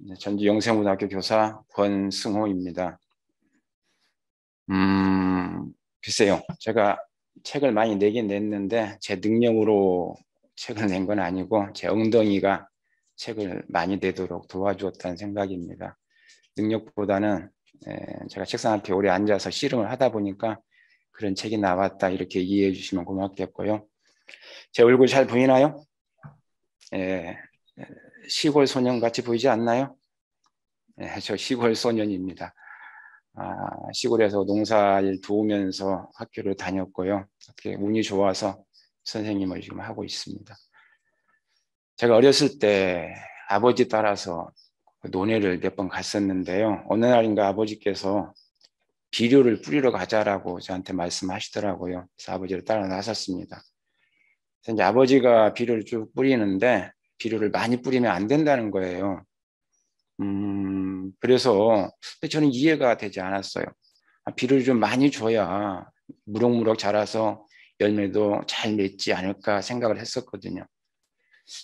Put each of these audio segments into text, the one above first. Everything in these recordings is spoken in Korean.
네, 전주 영생문학교 교사 권승호입니다. 음, 글쎄요. 제가 책을 많이 내긴 냈는데 제 능력으로 책을 낸 건 아니고 제 엉덩이가 책을 많이 내도록 도와주었다는 생각입니다. 능력보다는 제가 책상 앞에 오래 앉아서 씨름을 하다 보니까 그런 책이 나왔다 이렇게 이해해 주시면 고맙겠고요. 제 얼굴 잘 보이나요? 예, 시골 소년 같이 보이지 않나요? 네, 저 시골 소년입니다. 아, 시골에서 농사일 도우면서 학교를 다녔고요. 그렇게 운이 좋아서 선생님을 지금 하고 있습니다. 제가 어렸을 때 아버지 따라서 그 논해를 몇 번 갔었는데요. 어느 날인가 아버지께서 비료를 뿌리러 가자라고 저한테 말씀하시더라고요. 그래서 아버지를 따라 나섰습니다. 그래서 이제 아버지가 비료를 쭉 뿌리는데 비료를 많이 뿌리면 안 된다는 거예요. 음, 그래서 저는 이해가 되지 않았어요. 아, 비료를 좀 많이 줘야 무럭무럭 자라서 열매도 잘 맺지 않을까 생각을 했었거든요.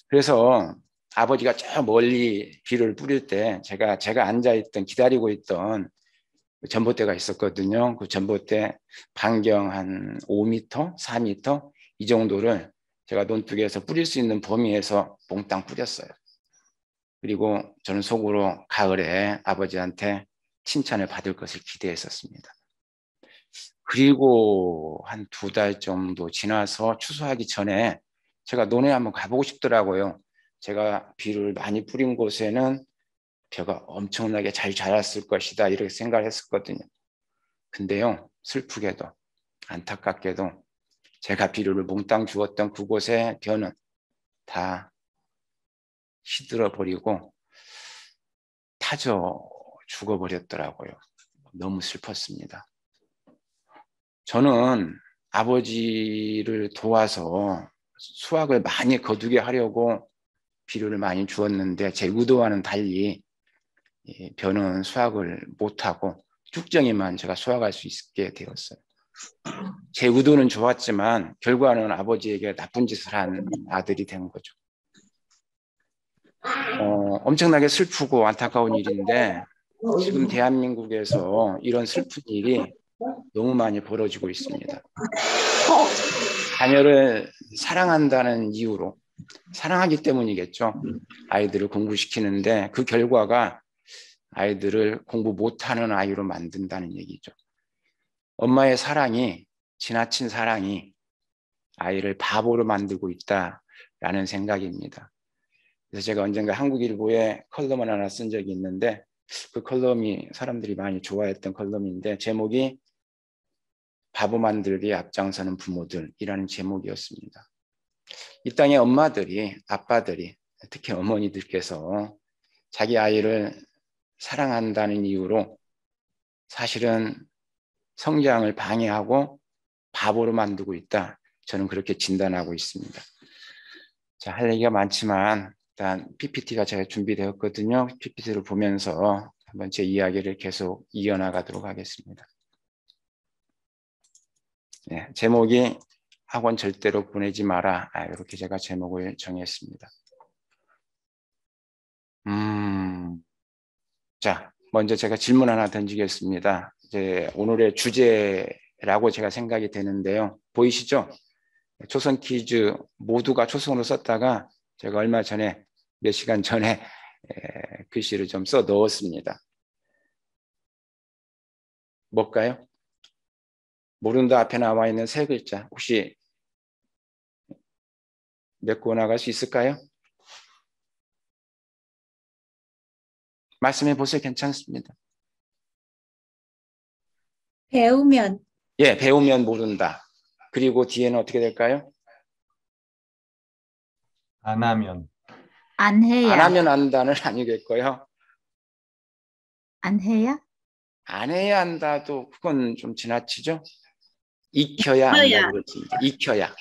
그래서 아버지가 저 멀리 비료를 뿌릴 때 제가 제가 앉아 있던 기다리고 있던 그 전봇대가 있었거든요. 그 전봇대 반경 한 5m, 4m 이 정도를 제가 논두개에서 뿌릴 수 있는 범위에서 몽땅 뿌렸어요. 그리고 저는 속으로 가을에 아버지한테 칭찬을 받을 것을 기대했었습니다. 그리고 한 두 달 정도 지나서 추수하기 전에 제가 논에 한번 가보고 싶더라고요. 제가 비를 많이 뿌린 곳에는 벼가 엄청나게 잘 자랐을 것이다 이렇게 생각을 했었거든요. 근데요 슬프게도 안타깝게도 제가 비료를 몽땅 주었던 그곳의 견은 다 시들어 버리고 타져 죽어버렸더라고요. 너무 슬펐습니다. 저는 아버지를 도와서 수확을 많이 거두게 하려고 비료를 많이 주었는데 제 의도와는 달리 변은 수확을 못하고 쭉정이만 제가 수확할 수 있게 되었어요. 제 의도는 좋았지만 결과는 아버지에게 나쁜 짓을 한 아들이 된 거죠. 어, 엄청나게 슬프고 안타까운 일인데 지금 대한민국에서 이런 슬픈 일이 너무 많이 벌어지고 있습니다. 자녀를 사랑한다는 이유로 사랑하기 때문이겠죠. 아이들을 공부시키는데 그 결과가 아이들을 공부 못하는 아이로 만든다는 얘기죠. 엄마의 사랑이 지나친 사랑이 아이를 바보로 만들고 있다라는 생각입니다. 그래서 제가 언젠가 한국일보에 컬럼을 하나 쓴 적이 있는데 그 컬럼이 사람들이 많이 좋아했던 컬럼인데 제목이 바보 만들기 앞장서는 부모들이라는 제목이었습니다. 이 땅의 엄마들이 아빠들이 특히 어머니들께서 자기 아이를 사랑한다는 이유로 사실은 성장을 방해하고 바보로 만들고 있다. 저는 그렇게 진단하고 있습니다. 자, 할 얘기가 많지만 일단 PPT가 제가 준비되었거든요. PPT를 보면서 한번 제 이야기를 계속 이어나가도록 하겠습니다. 네, 제목이 학원 절대로 보내지 마라. 아, 이렇게 제가 제목을 정했습니다. 음, 자, 먼저 제가 질문 하나 던지겠습니다. 이제 오늘의 주제라고 제가 생각이 되는데요. 보이시죠? 초선 퀴즈 모두가 초선으로 썼다가 제가 얼마 전에 몇 시간 전에 글씨를 좀 써 넣었습니다. 뭘까요? 모른다 앞에 나와 있는 세 글자 혹시 몇고 나갈 수 있을까요? 말씀해 보세요. 괜찮습니다. 배우면. 예, 배우면 모른다. 그리고 뒤에는 어떻게 될까요? 안 하면. 안 해야. 안 하면 안다는 아니겠고요. 안 해야? 안 해야 한다도 그건 좀 지나치죠. 익혀야 한는 거지. 익혀야.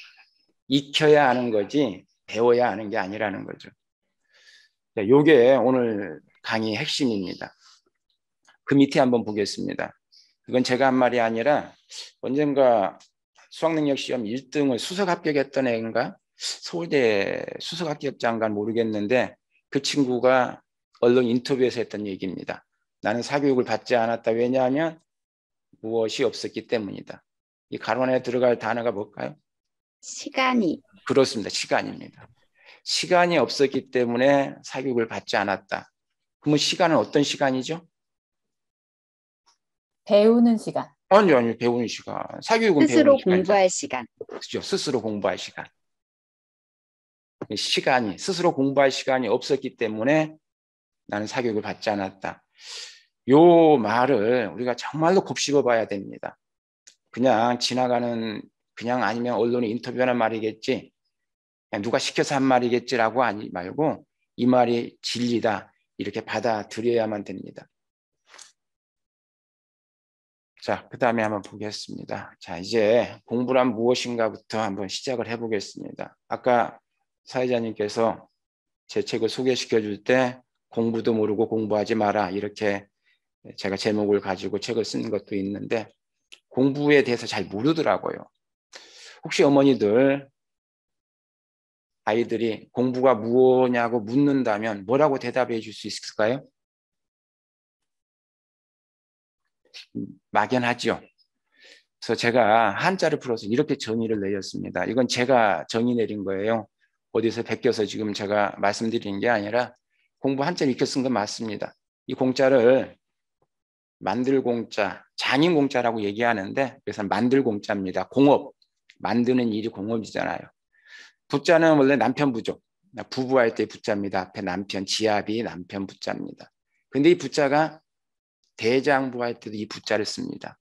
익혀야 하는 거지 배워야 하는 게 아니라는 거죠. 요게 오늘 강의 핵심입니다. 그 밑에 한번 보겠습니다. 이건 제가 한 말이 아니라 언젠가 수학능력 시험 1등을 수석 합격했던 애인가 서울대 수석 합격장인간 모르겠는데 그 친구가 언론 인터뷰에서 했던 얘기입니다. 나는 사교육을 받지 않았다. 왜냐하면 무엇이 없었기 때문이다. 이 가론에 들어갈 단어가 뭘까요? 시간이. 그렇습니다. 시간입니다. 시간이 없었기 때문에 사교육을 받지 않았다. 그러면 시간은 어떤 시간이죠? 배우는 시간. 아니요, 아니요. 배우는 시간. 사교육은 스스로 공부할 시간. 그렇죠. 스스로 공부할 시간. 시간이 스스로 공부할 시간이 없었기 때문에 나는 사교육을 받지 않았다. 요 말을 우리가 정말로 곱씹어 봐야 됩니다. 그냥 지나가는 그냥 아니면 언론에 인터뷰하는 말이겠지. 누가 시켜서 한 말이겠지라고 아니 말고 이 말이 진리다. 이렇게 받아들여야만 됩니다. 자, 그 다음에 한번 보겠습니다. 자, 이제 공부란 무엇인가부터 한번 시작을 해보겠습니다. 아까 사회자님께서 제 책을 소개시켜 줄 때 공부도 모르고 공부하지 마라 이렇게 제가 제목을 가지고 책을 쓴 것도 있는데 공부에 대해서 잘 모르더라고요. 혹시 어머니들 아이들이 공부가 무엇냐고 묻는다면 뭐라고 대답해 줄 수 있을까요? 막연하죠. 그래서 제가 한자를 풀어서 이렇게 정의를 내렸습니다. 이건 제가 정의 내린 거예요. 어디서 베껴서 지금 제가 말씀드리는 게 아니라 공부 한자를 익혀 쓴 건 맞습니다. 이 공자를 만들 공자, 장인 공자라고 얘기하는데 그래서 만들 공자입니다. 공업, 만드는 일이 공업이잖아요. 부자는 원래 남편 부족, 부부할 때 부자입니다. 앞에 남편, 지압이 남편 부자입니다. 근데 이 부자가 대장부 할 때도 이 부자를 씁니다.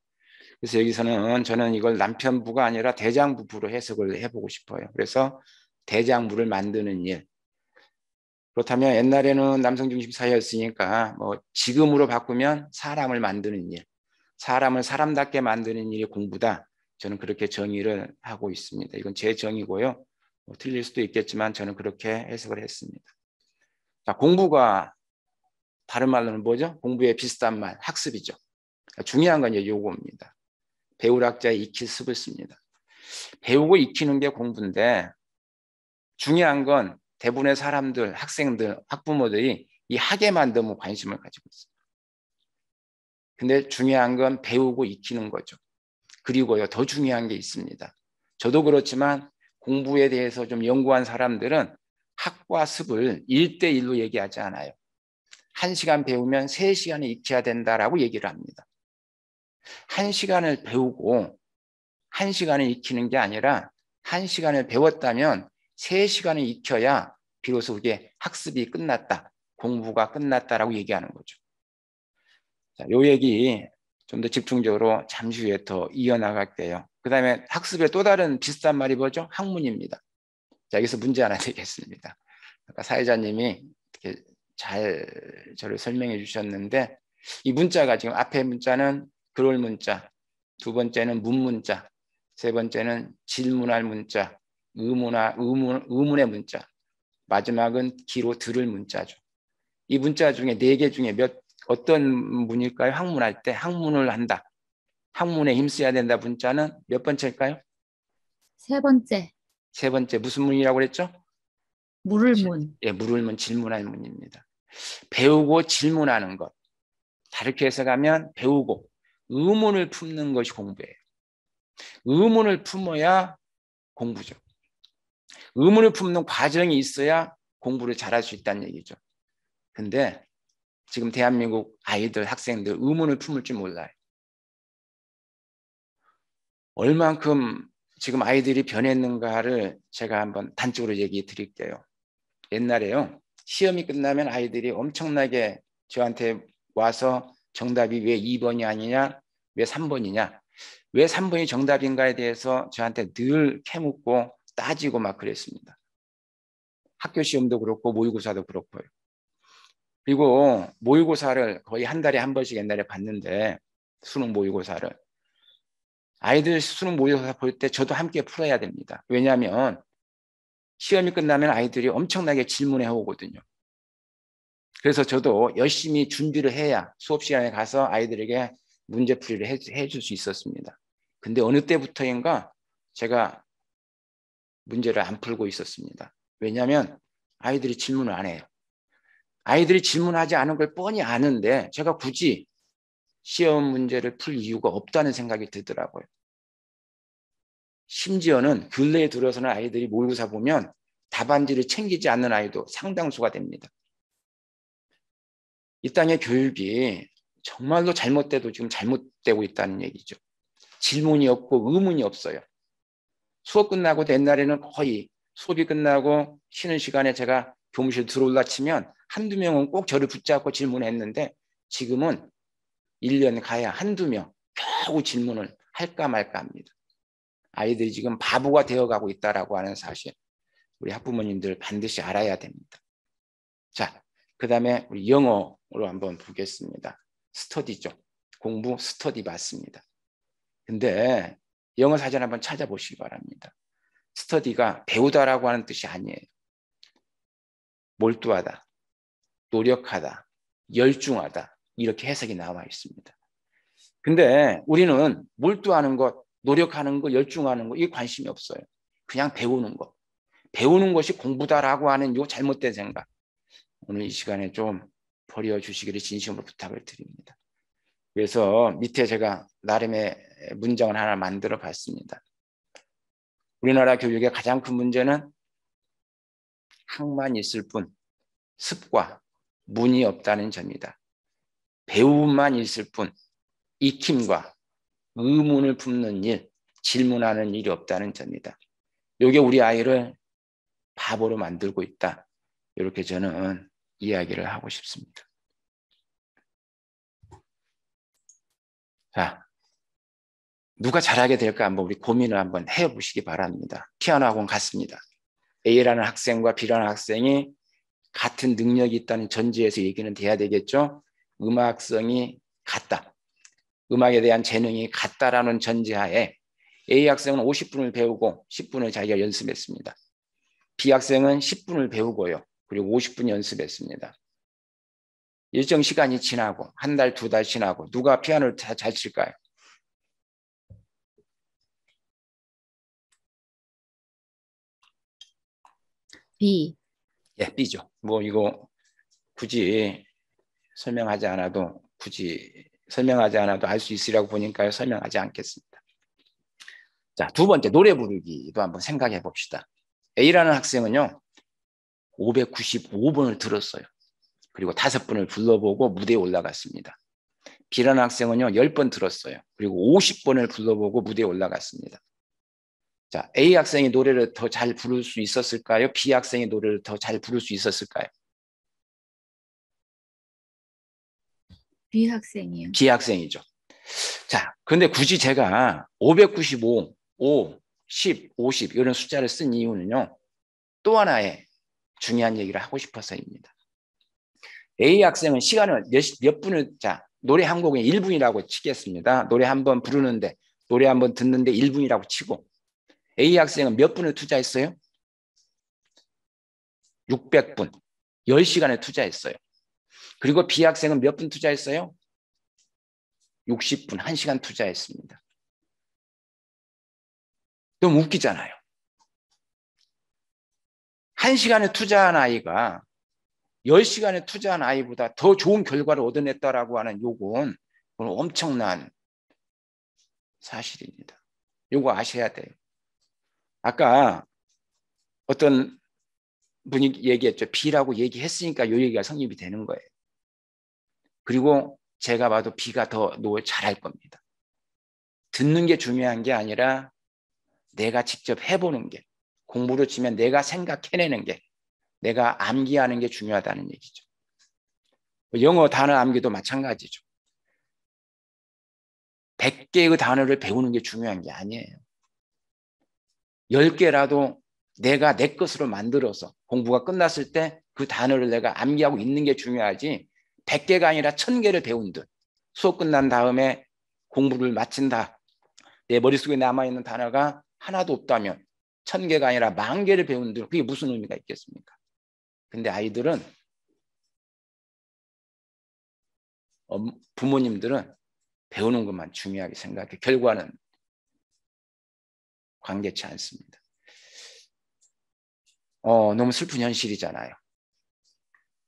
그래서 여기서는 저는 이걸 남편부가 아니라 대장부부로 해석을 해보고 싶어요. 그래서 대장부를 만드는 일. 그렇다면 옛날에는 남성 중심 사회였으니까 뭐 지금으로 바꾸면 사람을 만드는 일, 사람을 사람답게 만드는 일이 공부다. 저는 그렇게 정의를 하고 있습니다. 이건 제 정의고요. 뭐 틀릴 수도 있겠지만 저는 그렇게 해석을 했습니다. 자, 공부가 다른 말로는 뭐죠? 공부에 비슷한 말, 학습이죠. 그러니까 중요한 건 요거입니다. 배우학자의 익힐 습을 씁니다. 배우고 익히는 게 공부인데 중요한 건 대부분의 사람들, 학생들, 학부모들이 이 학에만 너무 뭐 관심을 가지고 있어요. 근데 중요한 건 배우고 익히는 거죠. 그리고요, 더 중요한 게 있습니다. 저도 그렇지만 공부에 대해서 좀 연구한 사람들은 학과 습을 1대1로 얘기하지 않아요. 1시간 배우면 3시간을 익혀야 된다라고 얘기를 합니다. 1시간을 배우고 1시간을 익히는 게 아니라 1시간을 배웠다면 3시간을 익혀야 비로소 그게 학습이 끝났다, 공부가 끝났다라고 얘기하는 거죠. 자, 요 얘기 좀 더 집중적으로 잠시 후에 더 이어나갈게요. 그 다음에 학습의 또 다른 비슷한 말이 뭐죠? 학문입니다. 자, 여기서 문제 하나 내겠습니다. 아까 사회자님이 이렇게 잘 저를 설명해 주셨는데 이 문자가 지금 앞에 문자는 그럴 문자, 두 번째는 문문자, 세 번째는 질문할 문자, 의문화, 의문, 의문의 문자, 마지막은 기로 들을 문자죠. 이 문자 중에 네 개 중에 몇 어떤 문일까요? 학문할 때 학문을 한다. 학문에 힘써야 된다 문자는 몇 번째일까요? 세 번째. 세 번째 무슨 문이라고 그랬죠? 물을 문. 예, 물을 문, 질문할 문입니다. 배우고 질문하는 것. 다르게 해서 가면 배우고 의문을 품는 것이 공부예요. 의문을 품어야 공부죠. 의문을 품는 과정이 있어야 공부를 잘할 수 있다는 얘기죠. 근데 지금 대한민국 아이들, 학생들 의문을 품을 줄 몰라요. 얼만큼 지금 아이들이 변했는가를 제가 한번 단적으로 얘기해 드릴게요. 옛날에요. 시험이 끝나면 아이들이 엄청나게 저한테 와서 정답이 왜 2번이 아니냐, 왜 3번이냐, 왜 3번이 정답인가에 대해서 저한테 늘 캐묻고 따지고 막 그랬습니다. 학교 시험도 그렇고 모의고사도 그렇고요. 그리고 모의고사를 거의 한 달에 한 번씩 옛날에 봤는데 수능 모의고사를 아이들 수능 모의고사 볼 때 저도 함께 풀어야 됩니다. 왜냐하면 시험이 끝나면 아이들이 엄청나게 질문해 오거든요. 그래서 저도 열심히 준비를 해야 수업 시간에 가서 아이들에게 문제풀이를 해줄 수 있었습니다. 근데 어느 때부터인가 제가 문제를 안 풀고 있었습니다. 왜냐하면 아이들이 질문을 안 해요. 아이들이 질문하지 않은 걸 뻔히 아는데 제가 굳이 시험 문제를 풀 이유가 없다는 생각이 들더라고요. 심지어는 근래에 들어서는 아이들이 모의고사 보면 답안지를 챙기지 않는 아이도 상당수가 됩니다. 이 땅의 교육이 정말로 잘못돼도 지금 잘못되고 있다는 얘기죠. 질문이 없고 의문이 없어요. 수업 끝나고 옛날에는 거의 수업이 끝나고 쉬는 시간에 제가 교무실 들어올라 치면 한두 명은 꼭 저를 붙잡고 질문했는데 지금은 1년 가야 한두 명 겨우 질문을 할까 말까 합니다. 아이들이 지금 바보가 되어가고 있다라고 하는 사실 우리 학부모님들 반드시 알아야 됩니다. 자, 그 다음에 우리 영어로 한번 보겠습니다. 스터디죠. 공부 스터디 맞습니다. 근데 영어 사전 한번 찾아보시기 바랍니다. 스터디가 배우다라고 하는 뜻이 아니에요. 몰두하다, 노력하다, 열중하다 이렇게 해석이 나와 있습니다. 근데 우리는 몰두하는 것, 노력하는 거, 열중하는 거, 이게 관심이 없어요. 그냥 배우는 거. 배우는 것이 공부다라고 하는 요 잘못된 생각. 오늘 이 시간에 좀 버려주시기를 진심으로 부탁을 드립니다. 그래서 밑에 제가 나름의 문장을 하나 만들어 봤습니다. 우리나라 교육의 가장 큰 문제는 학만 있을 뿐 습과 문이 없다는 점이다. 배움만 있을 뿐 익힘과 의문을 품는 일, 질문하는 일이 없다는 점이다. 이게 우리 아이를 바보로 만들고 있다. 이렇게 저는 이야기를 하고 싶습니다. 자, 누가 잘하게 될까 한번 우리 고민을 한번 해보시기 바랍니다. 피아노 학원 갔습니다. A라는 학생과 B라는 학생이 같은 능력이 있다는 전제에서 얘기는 돼야 되겠죠. 음악성이 같다. 음악에 대한 재능이 같다라는 전제하에 A 학생은 50분을 배우고 10분을 자기가 연습했습니다. B 학생은 10분을 배우고요. 그리고 50분 연습했습니다. 일정 시간이 지나고 한 달, 두 달 지나고 누가 피아노를 다잘 칠까요? B. 예, B죠. 뭐 이거 굳이 설명하지 않아도 굳이 설명하지 않아도 알 수 있으라고 보니까 요 설명하지 않겠습니다. 자, 두 번째 노래 부르기도 한번 생각해 봅시다. A라는 학생은요. 595번을 들었어요. 그리고 다섯 번을 불러보고 무대에 올라갔습니다. B라는 학생은요. 10번 들었어요. 그리고 50번을 불러보고 무대에 올라갔습니다. 자, A 학생이 노래를 더 잘 부를 수 있었을까요? B 학생이 노래를 더 잘 부를 수 있었을까요? 비학생이요. 비학생이죠. 자, 근데 굳이 제가 595, 5, 10, 50 이런 숫자를 쓴 이유는요. 또 하나의 중요한 얘기를 하고 싶어서입니다. A 학생은 시간을 몇, 몇 분을 자 노래 한 곡에 1분이라고 치겠습니다. 노래 한 번 부르는데 노래 한 번 듣는데 1분이라고 치고 A 학생은 몇 분을 투자했어요? 600분. 10시간을 투자했어요. 그리고 비학생은몇 분 투자했어요? 60분, 1시간 투자했습니다. 너무 웃기잖아요. 1시간에 투자한 아이가 10시간에 투자한 아이보다 더 좋은 결과를 얻어냈다라고 하는 요건 엄청난 사실입니다. 요거 아셔야 돼요. 아까 어떤 분이 얘기했죠. B라고 얘기했으니까 요 얘기가 성립이 되는 거예요. 그리고 제가 봐도 비가더 노을 잘 할 겁니다. 듣는 게 중요한 게 아니라 내가 직접 해보는 게 공부로 치면 내가 생각해내는 게 내가 암기하는 게 중요하다는 얘기죠. 영어 단어 암기도 마찬가지죠. 100개의 그 단어를 배우는 게 중요한 게 아니에요. 10개라도 내가 내 것으로 만들어서 공부가 끝났을 때 그 단어를 내가 암기하고 있는 게 중요하지 100개가 아니라 1000개를 배운 듯 수업 끝난 다음에 공부를 마친다. 내 머릿속에 남아있는 단어가 하나도 없다면 1000개가 아니라 만 개를 배운 듯 그게 무슨 의미가 있겠습니까? 근데 아이들은 부모님들은 배우는 것만 중요하게 생각해 결과는 관계치 않습니다. 어, 너무 슬픈 현실이잖아요.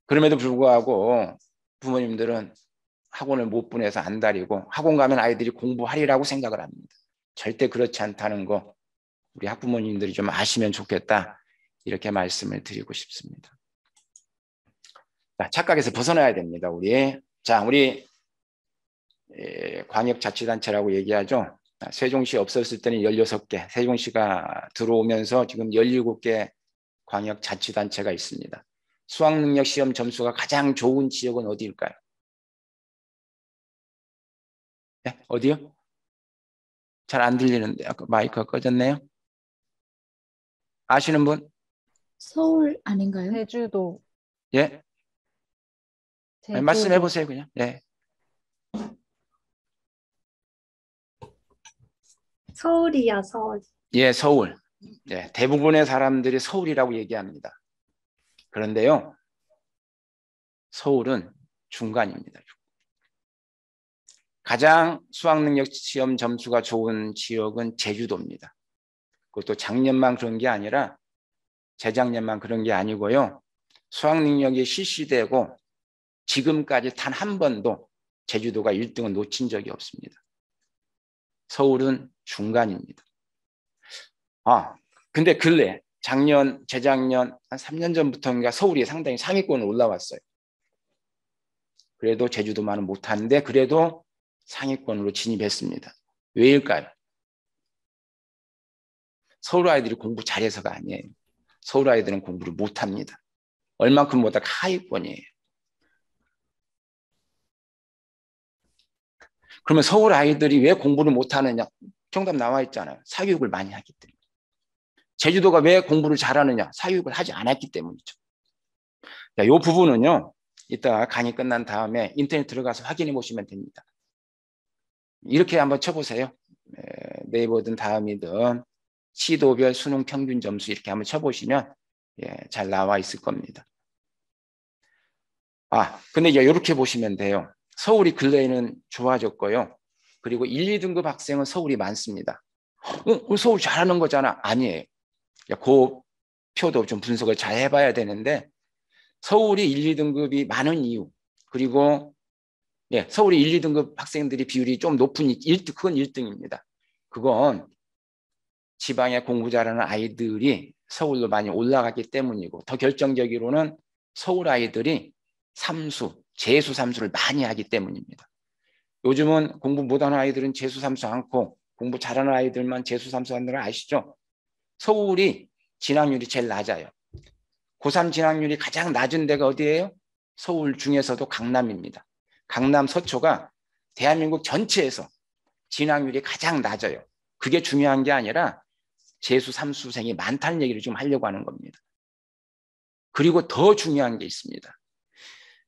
그럼에도 불구하고 부모님들은 학원을 못 보내서 안 다니고 학원 가면 아이들이 공부하리라고 생각을 합니다. 절대 그렇지 않다는 거 우리 학부모님들이 좀 아시면 좋겠다. 이렇게 말씀을 드리고 싶습니다. 자, 착각에서 벗어나야 됩니다. 우리 자 우리 예, 광역자치단체라고 얘기하죠. 세종시 없었을 때는 16개, 세종시가 들어오면서 지금 17개 광역자치단체가 있습니다. 수학 능력 시험 점수가 가장 좋은 지역은 어디일까요? 네? 어디요? 잘 안 들리는데 아까 마이크가 꺼졌네요. 아시는 분? 서울 아닌가요? 제주도. 예. 제주도. 말씀해 보세요 그냥. 예. 서울이야 서울. 예, 서울. 예, 대부분의 사람들이 서울이라고 얘기합니다. 그런데요. 서울은 중간입니다. 가장 수학 능력 시험 점수가 좋은 지역은 제주도입니다. 그것도 작년만 그런 게 아니라 재작년만 그런 게 아니고요. 수학 능력이 실시되고 지금까지 단 한 번도 제주도가 1등을 놓친 적이 없습니다. 서울은 중간입니다. 아, 근데 근래 작년, 재작년 한 3년 전부터인가 그러니까 서울이 상당히 상위권으로 올라왔어요. 그래도 제주도만은 못하는데 그래도 상위권으로 진입했습니다. 왜일까요? 서울 아이들이 공부 잘해서가 아니에요. 서울 아이들은 공부를 못합니다. 얼만큼 보다 하위권이에요. 그러면 서울 아이들이 왜 공부를 못하느냐? 정답 나와 있잖아요. 사교육을 많이 하기 때문에. 제주도가 왜 공부를 잘하느냐? 사육을 하지 않았기 때문이죠. 자, 요 부분은요. 이따 강의 끝난 다음에 인터넷 들어가서 확인해 보시면 됩니다. 이렇게 한번 쳐보세요. 네이버든 다음이든 시도별 수능 평균 점수 이렇게 한번 쳐보시면 예, 잘 나와 있을 겁니다. 아, 근데 이제 이렇게 보시면 돼요. 서울이 근래에는 좋아졌고요. 그리고 1, 2등급 학생은 서울이 많습니다. 어, 서울 잘하는 거잖아. 아니에요. 그 표도 좀 분석을 잘 해봐야 되는데 서울이 1, 2등급이 많은 이유 그리고 예, 서울이 1, 2등급 학생들이 비율이 좀 높은 1등 그건 1등입니다. 그건 지방의 공부 잘하는 아이들이 서울로 많이 올라갔기 때문이고 더 결정적으로는 서울 아이들이 삼수, 재수 삼수를 많이 하기 때문입니다. 요즘은 공부 못하는 아이들은 재수 삼수 않고 공부 잘하는 아이들만 재수 삼수하는 걸 아시죠? 서울이 진학률이 제일 낮아요. 고3 진학률이 가장 낮은 데가 어디예요? 서울 중에서도 강남입니다. 강남 서초가 대한민국 전체에서 진학률이 가장 낮아요. 그게 중요한 게 아니라 재수 삼수생이 많다는 얘기를 지금 하려고 하는 겁니다. 그리고 더 중요한 게 있습니다.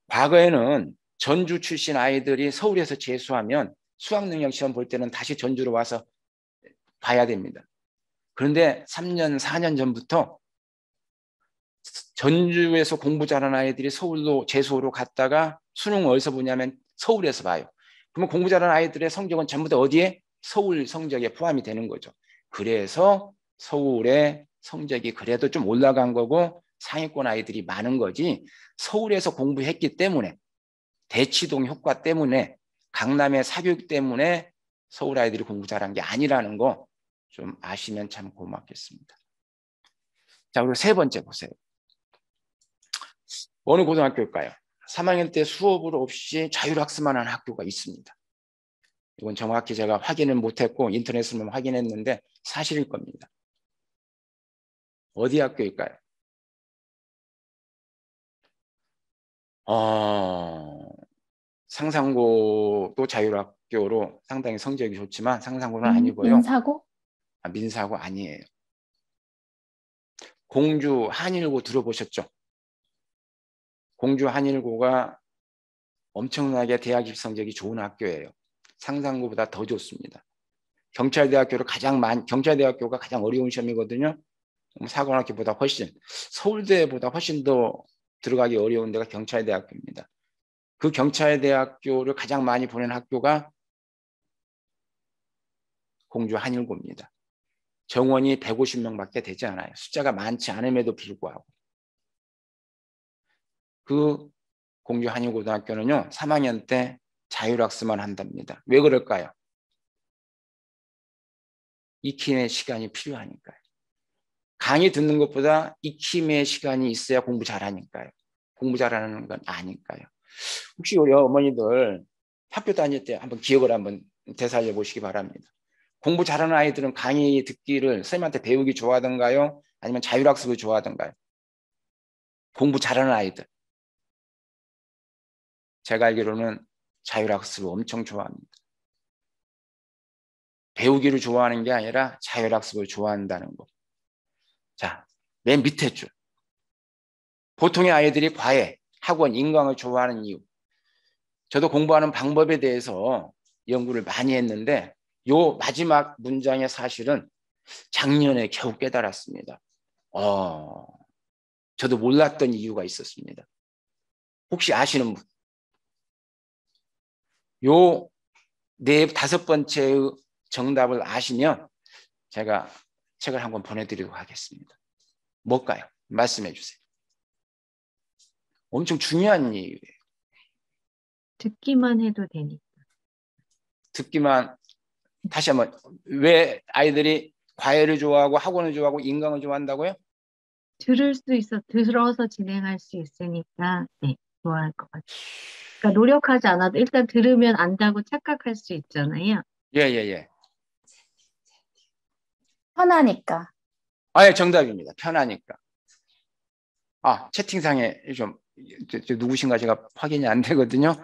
과거에는 전주 출신 아이들이 서울에서 재수하면 수학 능력 시험 볼 때는 다시 전주로 와서 봐야 됩니다. 그런데 3년, 4년 전부터 전주에서 공부 잘하는 아이들이 서울로 재수로 갔다가 수능 어디서 보냐면 서울에서 봐요. 그러면 공부 잘하는 아이들의 성적은 전부 다 어디에? 서울 성적에 포함이 되는 거죠. 그래서 서울의 성적이 그래도 좀 올라간 거고 상위권 아이들이 많은 거지 서울에서 공부했기 때문에 대치동 효과 때문에 강남의 사교육 때문에 서울 아이들이 공부 잘한 게 아니라는 거좀 아시면 참 고맙겠습니다. 자, 그리고 세 번째 보세요. 어느 고등학교일까요? 3학년 때 수업을 없이 자율학습만 하는 학교가 있습니다. 이건 정확히 제가 확인을 못했고 인터넷으로만 확인했는데 사실일 겁니다. 어디 학교일까요? 어, 상상고도 자율학교로 상당히 성적이 좋지만 상상고는 음, 아니고요. 인사고? 아, 민사고 아니에요. 공주 한일고 들어보셨죠? 공주 한일고가 엄청나게 대학 입성적이 좋은 학교예요. 상상고보다 더 좋습니다. 경찰대학교를 가장 많이, 경찰대학교가 가장 어려운 시험이거든요. 사관학교보다 훨씬, 서울대보다 훨씬 더 들어가기 어려운 데가 경찰대학교입니다. 그 경찰대학교를 가장 많이 보낸 학교가 공주 한일고입니다. 정원이 150명밖에 되지 않아요. 숫자가 많지 않음에도 불구하고. 그 공주 한인고등학교는요. 3학년 때 자율학습만 한답니다. 왜 그럴까요? 익힘의 시간이 필요하니까요. 강의 듣는 것보다 익힘의 시간이 있어야 공부 잘하니까요. 공부 잘하는 건 아니까요. 혹시 우리 어머니들 학교 다닐 때 한번 기억을 한번 되살려 보시기 바랍니다. 공부 잘하는 아이들은 강의 듣기를 선생님한테 배우기 좋아하던가요? 아니면 자율학습을 좋아하던가요? 공부 잘하는 아이들. 제가 알기로는 자율학습을 엄청 좋아합니다. 배우기를 좋아하는 게 아니라 자율학습을 좋아한다는 거. 자, 맨 밑에 줄. 보통의 아이들이 과외, 학원, 인강을 좋아하는 이유. 저도 공부하는 방법에 대해서 연구를 많이 했는데 요 마지막 문장의 사실은 작년에 겨우 깨달았습니다. 어, 저도 몰랐던 이유가 있었습니다. 혹시 아시는 분? 요 네 다섯 번째의 정답을 아시면 제가 책을 한권 보내드리고 하겠습니다. 뭘까요? 말씀해 주세요. 엄청 중요한 이유예요. 듣기만 해도 되니까. 듣기만 다시 한번 왜 아이들이 과외를 좋아하고 학원을 좋아하고 인강을 좋아한다고요? 들을 수 있어 들어서 진행할 수 있으니까 네, 좋아할 것 같아요. 그러니까 음. 노력하지 않아도 일단 들으면 안다고 착각할 수 있잖아요. 예예예. 예, 예. 편하니까. 아예 정답입니다. 편하니까. 아채팅창에좀 누구신가 제가 확인이 안 되거든요.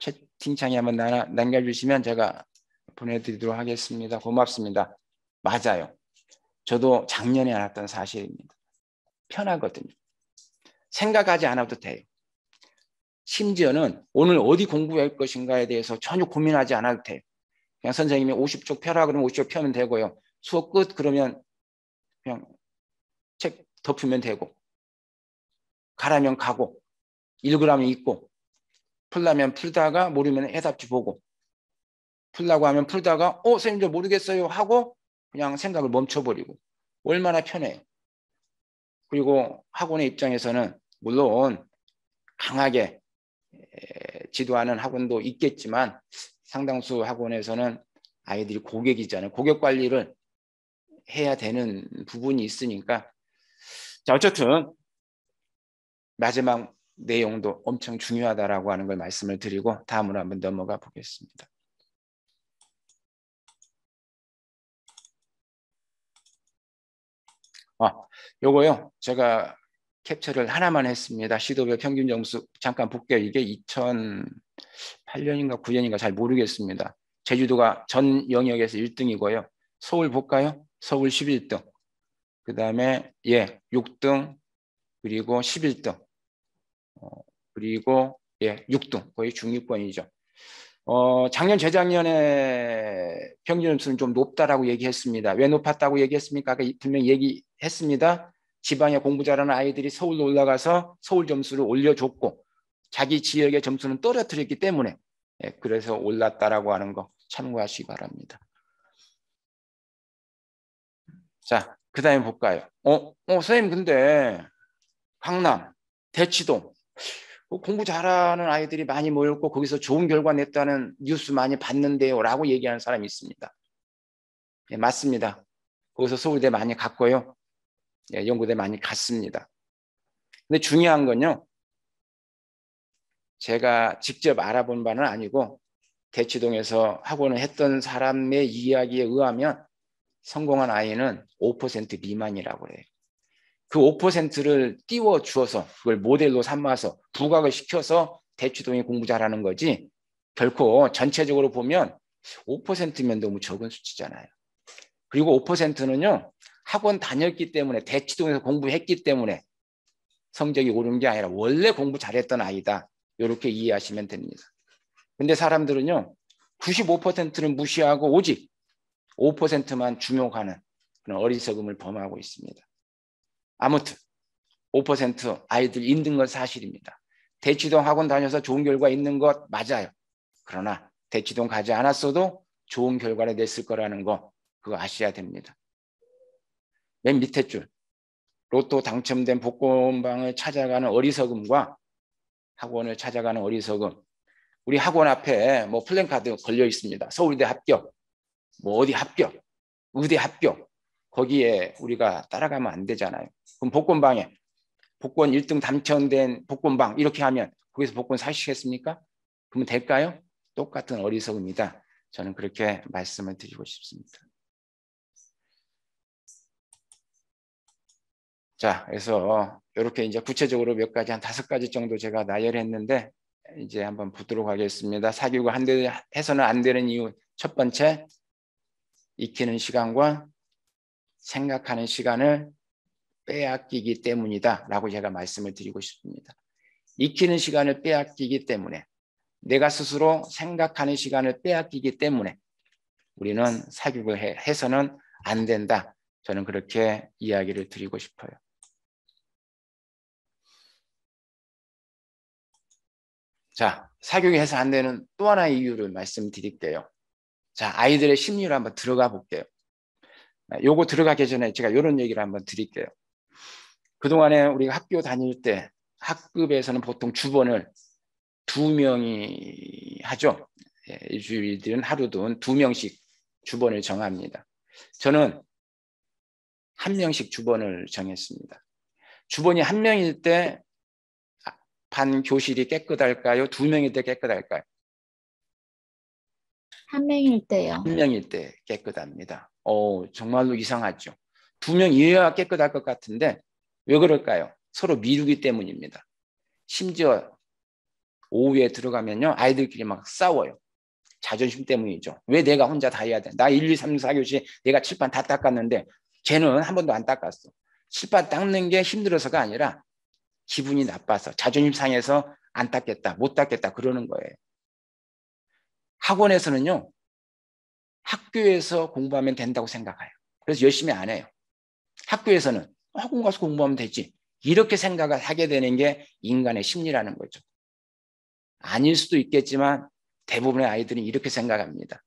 채팅창에 한번 나, 남겨주시면 제가 보내드리도록 하겠습니다. 고맙습니다. 맞아요. 저도 작년에 알았던 사실입니다. 편하거든요. 생각하지 않아도 돼요. 심지어는 오늘 어디 공부할 것인가에 대해서 전혀 고민하지 않아도 돼요. 그냥 선생님이 50쪽 펴라 그러면 50쪽 펴면 되고요. 수업 끝 그러면 그냥 책 덮으면 되고 가라면 가고 읽으라면 읽고 풀라면 풀다가 모르면 해답지 보고 풀라고 하면 풀다가 어 선생님 저 모르겠어요 하고 그냥 생각을 멈춰버리고 얼마나 편해요. 그리고 학원의 입장에서는 물론 강하게 지도하는 학원도 있겠지만 상당수 학원에서는 아이들이 고객이잖아요. 고객 관리를 해야 되는 부분이 있으니까 자 어쨌든 마지막 내용도 엄청 중요하다라고 하는 걸 말씀을 드리고 다음으로 한번 넘어가 보겠습니다. 아, 요거요. 제가 캡처를 하나만 했습니다. 시도별 평균 점수 잠깐 볼게요. 이게 2008년인가 9년인가 잘 모르겠습니다. 제주도가 전 영역에서 1등이고요. 서울 볼까요? 서울 11등. 그 다음에 예 6등 그리고 11등 어, 그리고 예 6등 거의 중위권이죠. 어, 작년, 재작년에 평균 점수는 좀 높다라고 얘기했습니다. 왜 높았다고 얘기했습니까? 아까 분명히 얘기했습니다. 지방에 공부 잘하는 아이들이 서울로 올라가서 서울 점수를 올려줬고 자기 지역의 점수는 떨어뜨렸기 때문에 예, 그래서 올랐다라고 하는 거 참고하시기 바랍니다. 자, 그 다음에 볼까요? 어, 어, 선생님, 근데 강남, 대치동, 뭐 공부 잘하는 아이들이 많이 모였고 거기서 좋은 결과 냈다는 뉴스 많이 봤는데요. 라고 얘기하는 사람이 있습니다. 예, 맞습니다. 거기서 서울대 많이 갔고요. 예, 연구대 많이 갔습니다. 근데 중요한 건요. 제가 직접 알아본 바는 아니고 대치동에서 학원을 했던 사람의 이야기에 의하면 성공한 아이는 5% 미만이라고 그래요 그 5%를 띄워 주어서 그걸 모델로 삼아서 부각을 시켜서 대치동이 공부 잘하는 거지 결코 전체적으로 보면 5%면 너무 적은 수치잖아요. 그리고 5%는요. 학원 다녔기 때문에 대치동에서 공부했기 때문에 성적이 오른 게 아니라 원래 공부 잘했던 아이다. 이렇게 이해하시면 됩니다. 근데 사람들은요. 95%는 무시하고 오직 5%만 중용하는 그런 어리석음을 범하고 있습니다. 아무튼 5% 아이들 있는 건 사실입니다. 대치동 학원 다녀서 좋은 결과 있는 것 맞아요. 그러나 대치동 가지 않았어도 좋은 결과를 냈을 거라는 거 그거 아셔야 됩니다. 맨 밑에 줄 로또 당첨된 복권방을 찾아가는 어리석음과 학원을 찾아가는 어리석음 우리 학원 앞에 뭐 플랜카드 걸려 있습니다. 서울대 합격, 뭐 어디 합격, 의대 합격 거기에 우리가 따라가면 안 되잖아요. 그럼 복권방에 복권 1등 당첨된 복권방 이렇게 하면 거기서 복권 사시겠습니까? 그러면 될까요? 똑같은 어리석음입니다 저는 그렇게 말씀을 드리고 싶습니다. 자, 그래서 이렇게 이제 구체적으로 몇 가지 한 다섯 가지 정도 제가 나열했는데 이제 한번 보도록 하겠습니다. 사교육을 한대 해서는 안 되는 이유 첫 번째 익히는 시간과 생각하는 시간을 빼앗기기 때문이다 라고 제가 말씀을 드리고 싶습니다. 익히는 시간을 빼앗기기 때문에 내가 스스로 생각하는 시간을 빼앗기기 때문에 우리는 사교육을 해서는 안 된다. 저는 그렇게 이야기를 드리고 싶어요. 자, 사교육 해서 안 되는 또 하나의 이유를 말씀드릴게요. 자, 아이들의 심리로 한번 들어가 볼게요. 아, 요거 들어가기 전에 제가 이런 얘기를 한번 드릴게요. 그동안에 우리가 학교 다닐 때 학급에서는 보통 주번을 두 명이 하죠. 예, 일주일이든 하루든 두 명씩 주번을 정합니다. 저는 한 명씩 주번을 정했습니다. 주번이 한 명일 때 반 교실이 깨끗할까요? 두 명일 때 깨끗할까요? 한 명일 때요. 한 명일 때 깨끗합니다. 오, 정말로 이상하죠. 두명 이하야 깨끗할 것 같은데 왜 그럴까요? 서로 미루기 때문입니다. 심지어 오후에 들어가면요. 아이들끼리 막 싸워요. 자존심 때문이죠. 왜 내가 혼자 다 해야 돼? 나 1, 2, 3, 4교시 내가 칠판 다 닦았는데 쟤는 한 번도 안 닦았어. 칠판 닦는 게 힘들어서가 아니라 기분이 나빠서 자존심 상해서 안 닦겠다, 못 닦겠다 그러는 거예요. 학원에서는요. 학교에서 공부하면 된다고 생각해요. 그래서 열심히 안 해요. 학교에서는 학원 가서 공부하면 되지. 이렇게 생각을 하게 되는 게 인간의 심리라는 거죠. 아닐 수도 있겠지만 대부분의 아이들은 이렇게 생각합니다.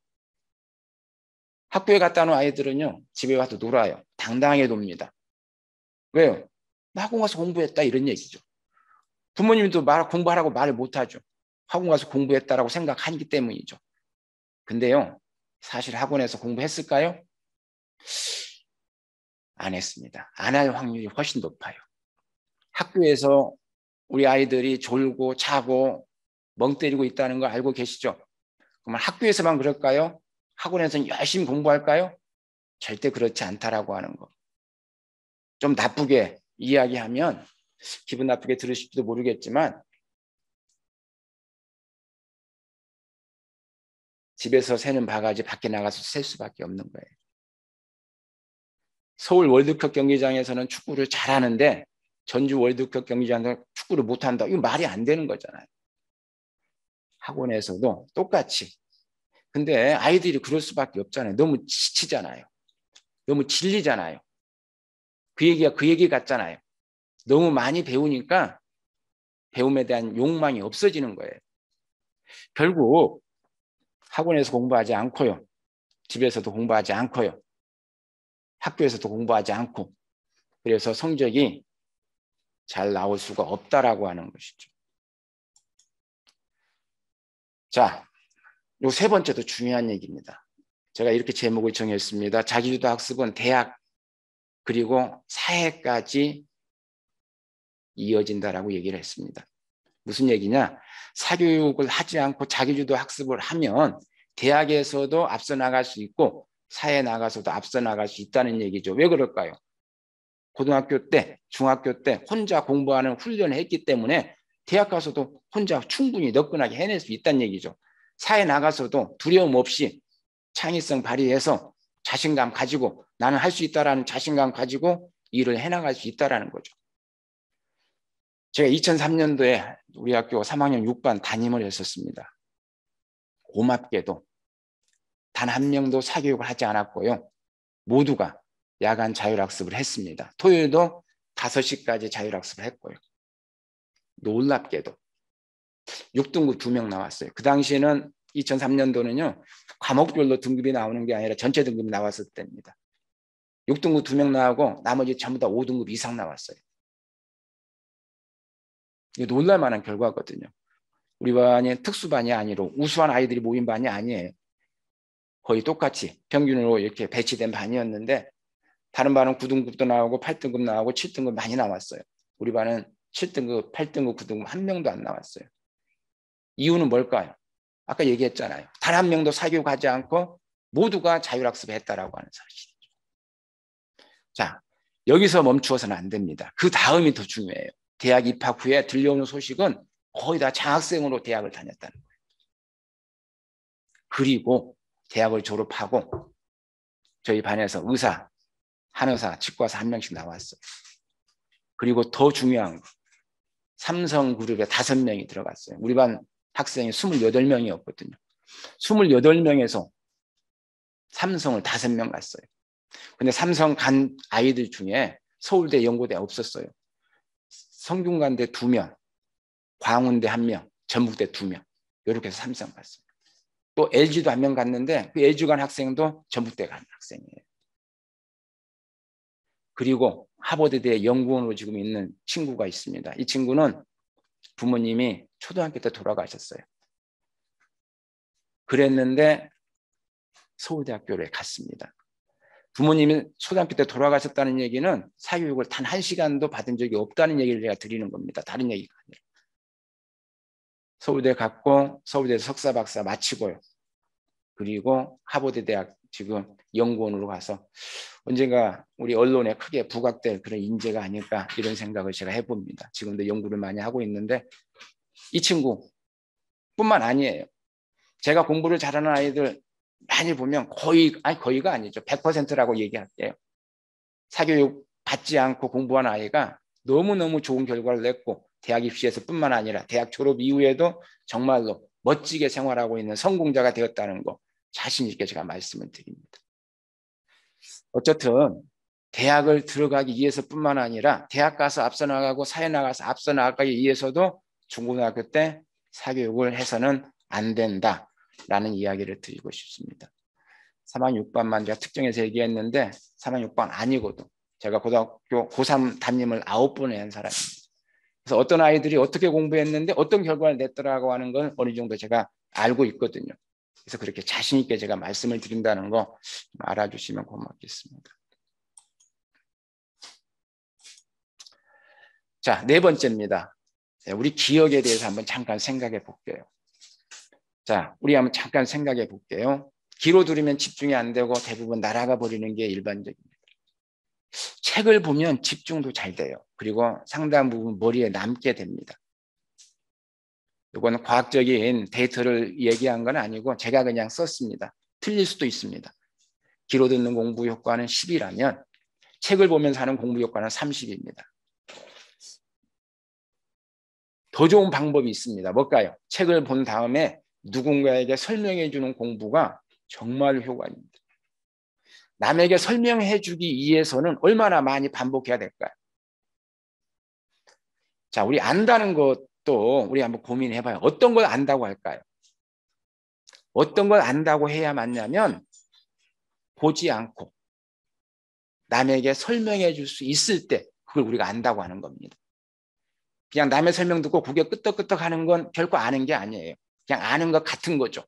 학교에 갔다 오는 아이들은요, 집에 와서 놀아요. 당당하게 놉니다. 왜요? 나 학원 가서 공부했다 이런 얘기죠. 부모님도 말, 공부하라고 말을 못하죠. 학원 가서 공부했다라고 생각하기 때문이죠. 근데요, 사실 학원에서 공부했을까요? 안 했습니다. 안 할 확률이 훨씬 높아요. 학교에서 우리 아이들이 졸고 자고 멍 때리고 있다는 걸 알고 계시죠? 그러면 학교에서만 그럴까요? 학원에서는 열심히 공부할까요? 절대 그렇지 않다라고 하는 거. 좀 나쁘게 이야기하면 기분 나쁘게 들으실지도 모르겠지만 집에서 새는 바가지 밖에 나가서 셀 수밖에 없는 거예요. 서울 월드컵 경기장에서는 축구를 잘하는데 전주 월드컵 경기장에서 축구를 못한다. 이거 말이 안 되는 거잖아요. 학원에서도 똑같이. 근데 아이들이 그럴 수밖에 없잖아요. 너무 지치잖아요. 너무 질리잖아요. 그 얘기가 그 얘기 같잖아요. 너무 많이 배우니까 배움에 대한 욕망이 없어지는 거예요. 결국 학원에서 공부하지 않고요. 집에서도 공부하지 않고요. 학교에서도 공부하지 않고 그래서 성적이 잘 나올 수가 없다라고 하는 것이죠. 자, 요 세 번째도 중요한 얘기입니다. 제가 이렇게 제목을 정했습니다. 자기주도 학습은 대학 그리고 사회까지 이어진다라고 얘기를 했습니다. 무슨 얘기냐? 사교육을 하지 않고 자기주도 학습을 하면 대학에서도 앞서 나갈 수 있고 사회에 나가서도 앞서 나갈 수 있다는 얘기죠. 왜 그럴까요? 고등학교 때, 중학교 때 혼자 공부하는 훈련을 했기 때문에 대학 가서도 혼자 충분히 너끈하게 해낼 수 있다는 얘기죠. 사회 나가서도 두려움 없이 창의성 발휘해서 자신감 가지고 나는 할 수 있다라는 자신감 가지고 일을 해나갈 수 있다라는 거죠. 제가 2003년도에 우리 학교 3학년 6반 담임을 했었습니다. 고맙게도 단한 명도 사교육을 하지 않았고요. 모두가 야간 자율학습을 했습니다. 토요일도 5시까지 자율학습을 했고요. 놀랍게도 6등급 2명 나왔어요. 그 당시에는 2003년도는요. 과목별로 등급이 나오는 게 아니라 전체 등급이 나왔을 때입니다. 6등급 2명 나오고 나머지 전부 다 5등급 이상 나왔어요. 이게 놀랄 만한 결과거든요. 우리 반이 특수반이 아니로 우수한 아이들이 모인 반이 아니에요. 거의 똑같이 평균으로 이렇게 배치된 반이었는데 다른 반은 9등급도 나오고 8등급 나오고 7등급 많이 나왔어요. 우리 반은 7등급, 8등급, 9등급 한 명도 안 나왔어요. 이유는 뭘까요? 아까 얘기했잖아요. 단 한 명도 사교육하지 않고 모두가 자율학습했다라고 하는 사실이죠. 자, 여기서 멈추어서는 안 됩니다. 그 다음이 더 중요해요. 대학 입학 후에 들려오는 소식은 거의 다 장학생으로 대학을 다녔다는 거예요. 그리고 대학을 졸업하고 저희 반에서 의사, 한의사, 치과사 한 명씩 나왔어요. 그리고 더 중요한 삼성그룹에 다섯 명이 들어갔어요. 우리 반 학생이 28명이었거든요. 28명에서 삼성을 다섯 명 갔어요. 근데 삼성 간 아이들 중에 서울대, 연고대 없었어요. 성균관대 두 명, 광운대 한 명, 전북대 두 명. 이렇게 해서 삼성 갔어요. 또 LG도 한 명 갔는데 그 LG 간 학생도 전북대 간 학생이에요. 그리고 하버드대 연구원으로 지금 있는 친구가 있습니다. 이 친구는 부모님이 초등학교 때 돌아가셨어요. 그랬는데 서울대학교를 갔습니다. 부모님이 초등학교 때 돌아가셨다는 얘기는 사교육을 단 한 시간도 받은 적이 없다는 얘기를 내가 드리는 겁니다. 다른 얘기가 아니라. 서울대 갔고 서울대 석사 박사 마치고요. 그리고 하버드 대학 지금 연구원으로 가서 언젠가 우리 언론에 크게 부각될 그런 인재가 아닐까 이런 생각을 제가 해봅니다. 지금도 연구를 많이 하고 있는데 이 친구뿐만 아니에요. 제가 공부를 잘하는 아이들 많이 보면 거의 아니 거의가 아니죠. 100%라고 얘기할게요. 사교육 받지 않고 공부한 아이가 너무너무 좋은 결과를 냈고 대학 입시에서 뿐만 아니라 대학 졸업 이후에도 정말로 멋지게 생활하고 있는 성공자가 되었다는 거 자신 있게 제가 말씀을 드립니다. 어쨌든 대학을 들어가기 위해서뿐만 아니라 대학 가서 앞서 나가고 사회 나가서 앞서 나가기 위해서도 중고등학교 때 사교육을 해서는 안 된다라는 이야기를 드리고 싶습니다. 3학 6반만 제가 특정해서 얘기했는데 3학 6반 아니고도 제가 고등학교 고3 담임을 9번에 한 사람입니다. 그래서 어떤 아이들이 어떻게 공부했는데 어떤 결과를 냈더라고 하는 건 어느 정도 제가 알고 있거든요. 그래서 그렇게 자신 있게 제가 말씀을 드린다는 거 알아주시면 고맙겠습니다. 자, 네 번째입니다. 네, 우리 기억에 대해서 한번 잠깐 생각해 볼게요. 자, 우리 한번 잠깐 생각해 볼게요. 귀로 들으면 집중이 안 되고 대부분 날아가 버리는 게 일반적입니다. 책을 보면 집중도 잘 돼요. 그리고 상당 부분 머리에 남게 됩니다. 이거는 과학적인 데이터를 얘기한 건 아니고 제가 그냥 썼습니다. 틀릴 수도 있습니다. 기로 듣는 공부 효과는 10이라면 책을 보면서 하는 공부 효과는 30입니다. 더 좋은 방법이 있습니다. 뭘까요? 책을 본 다음에 누군가에게 설명해 주는 공부가 정말 효과입니다. 남에게 설명해 주기 위해서는 얼마나 많이 반복해야 될까요? 자, 우리 안다는 것도 우리 한번 고민해 봐요. 어떤 걸 안다고 할까요? 어떤 걸 안다고 해야 맞냐면 보지 않고 남에게 설명해 줄 수 있을 때 그걸 우리가 안다고 하는 겁니다. 그냥 남의 설명 듣고 고개 끄떡끄떡 하는 건 결코 아는 게 아니에요. 그냥 아는 것 같은 거죠.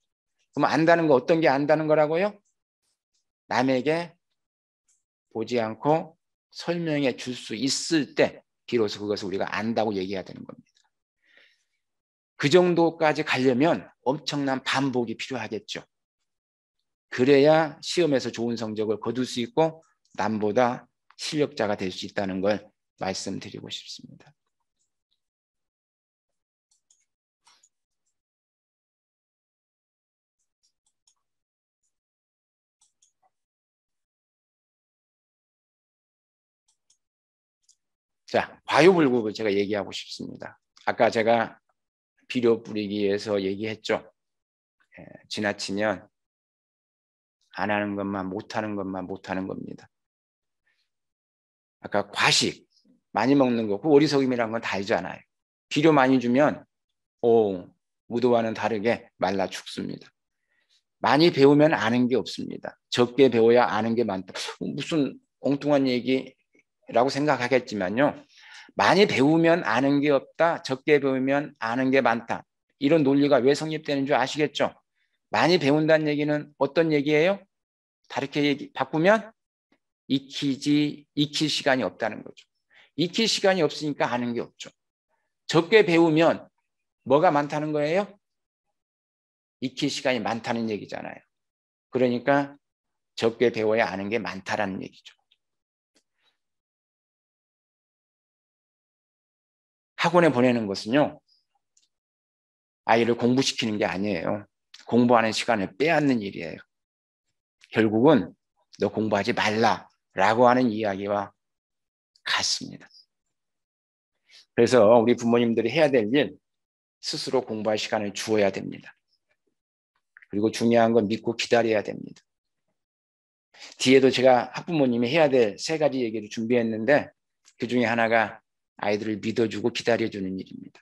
그럼 안다는 거 어떤 게 안다는 거라고요? 남에게 보지 않고 설명해 줄 수 있을 때 비로소 그것을 우리가 안다고 얘기해야 되는 겁니다. 그 정도까지 가려면 엄청난 반복이 필요하겠죠. 그래야 시험에서 좋은 성적을 거둘 수 있고 남보다 실력자가 될 수 있다는 걸 말씀드리고 싶습니다. 자, 과유불급을 제가 얘기하고 싶습니다. 아까 제가 비료 뿌리기에서 얘기했죠. 예, 지나치면 안 하는 것만 못하는 것만 못하는 겁니다. 아까 과식 많이 먹는 거, 그오리석임이라는건다 알잖아요. 비료 많이 주면 오 무도와는 다르게 말라 죽습니다. 많이 배우면 아는 게 없습니다. 적게 배워야 아는 게 많다. 어, 무슨 엉뚱한 얘기 라고 생각하겠지만요. 많이 배우면 아는 게 없다. 적게 배우면 아는 게 많다. 이런 논리가 왜 성립되는 줄 아시겠죠? 많이 배운다는 얘기는 어떤 얘기예요? 다르게 얘기, 바꾸면 익히지, 익힐 시간이 없다는 거죠. 익힐 시간이 없으니까 아는 게 없죠. 적게 배우면 뭐가 많다는 거예요? 익힐 시간이 많다는 얘기잖아요. 그러니까 적게 배워야 아는 게 많다라는 얘기죠. 학원에 보내는 것은요, 아이를 공부시키는 게 아니에요. 공부하는 시간을 빼앗는 일이에요. 결국은 너 공부하지 말라라고 하는 이야기와 같습니다. 그래서 우리 부모님들이 해야 될 일, 스스로 공부할 시간을 주어야 됩니다. 그리고 중요한 건 믿고 기다려야 됩니다. 뒤에도 제가 학부모님이 해야 될 세 가지 얘기를 준비했는데 그 중에 하나가 아이들을 믿어주고 기다려주는 일입니다.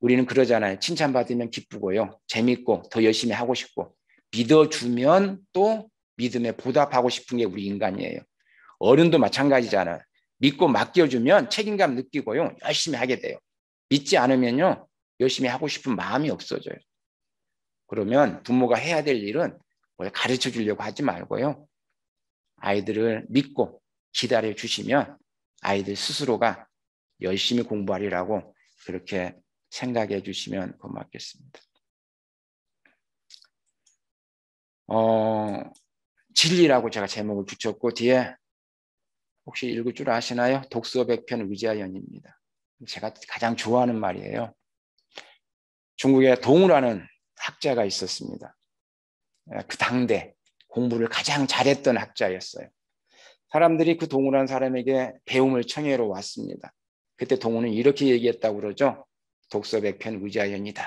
우리는 그러잖아요. 칭찬받으면 기쁘고요. 재밌고 더 열심히 하고 싶고 믿어주면 또 믿음에 보답하고 싶은 게 우리 인간이에요. 어른도 마찬가지잖아요. 믿고 맡겨주면 책임감 느끼고요. 열심히 하게 돼요. 믿지 않으면요. 열심히 하고 싶은 마음이 없어져요. 그러면 부모가 해야 될 일은 가르쳐 주려고 하지 말고요. 아이들을 믿고 기다려 주시면 아이들 스스로가 열심히 공부하리라고 그렇게 생각해 주시면 고맙겠습니다. 어, 진리라고 제가 제목을 붙였고 뒤에 혹시 읽을 줄 아시나요? 독서 백편 의자연입니다 제가 가장 좋아하는 말이에요. 중국에 동우라는 학자가 있었습니다. 그 당대 공부를 가장 잘했던 학자였어요. 사람들이 그 동우란 사람에게 배움을 청해로 왔습니다. 그때 동우는 이렇게 얘기했다고 그러죠. 독서백편 의자연이다.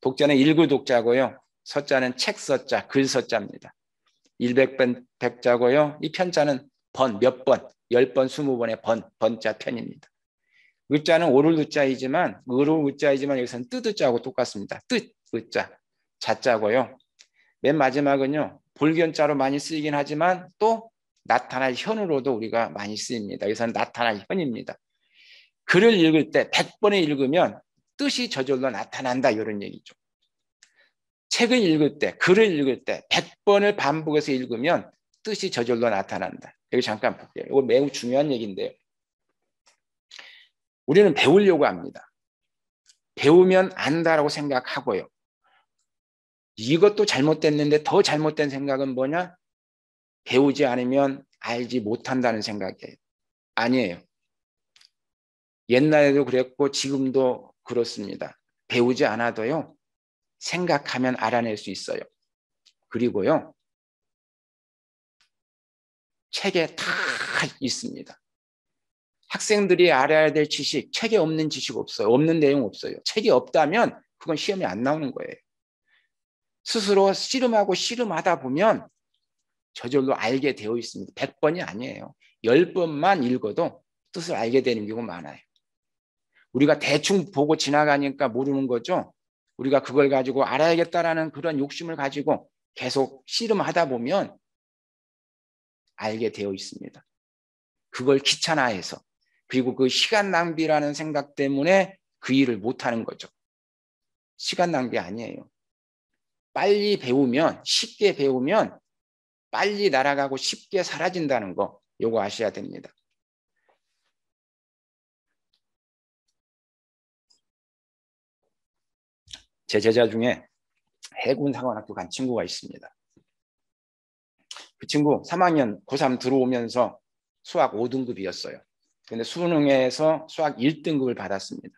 독자는 일구 독자고요. 서자는 책 서자, 글 서자입니다. 100번 백자고요이 편자는 번, 몇 번, 10번, 20번의 번, 번자 편입니다. 의자는 오를 의자이지만 의로 의자이지만 여기서는 뜻 의자하고 똑같습니다. 뜻 의자, 자자고요. 맨 마지막은요. 불견자로 많이 쓰이긴 하지만 또 나타날 현으로도 우리가 많이 쓰입니다. 여기서는 나타날 현입니다. 글을 읽을 때 100번에 읽으면 뜻이 저절로 나타난다 이런 얘기죠. 책을 읽을 때, 글을 읽을 때 100번을 반복해서 읽으면 뜻이 저절로 나타난다. 여기 잠깐 볼게요. 이거 매우 중요한 얘기인데요. 우리는 배우려고 합니다. 배우면 안다라고 생각하고요. 이것도 잘못됐는데 더 잘못된 생각은 뭐냐? 배우지 않으면 알지 못한다는 생각이에요. 아니에요. 옛날에도 그랬고 지금도 그렇습니다. 배우지 않아도요. 생각하면 알아낼 수 있어요. 그리고요. 책에 다 있습니다. 학생들이 알아야 될 지식, 책에 없는 지식 없어요. 없는 내용 없어요. 책이 없다면 그건 시험에 안 나오는 거예요. 스스로 씨름하고 씨름하다 보면 저절로 알게 되어 있습니다. 100번이 아니에요. 10번만 읽어도 뜻을 알게 되는 경우 많아요. 우리가 대충 보고 지나가니까 모르는 거죠. 우리가 그걸 가지고 알아야겠다라는 그런 욕심을 가지고 계속 씨름하다 보면 알게 되어 있습니다. 그걸 귀찮아해서 그리고 그 시간 낭비라는 생각 때문에 그 일을 못하는 거죠. 시간 낭비 아니에요. 빨리 배우면 쉽게 배우면 빨리 날아가고 쉽게 사라진다는 거 요거 아셔야 됩니다. 제 제자 중에 해군 사관학교간 친구가 있습니다. 그 친구 3학년 고3 들어오면서 수학 5등급이었어요. 근데 수능에서 수학 1등급을 받았습니다.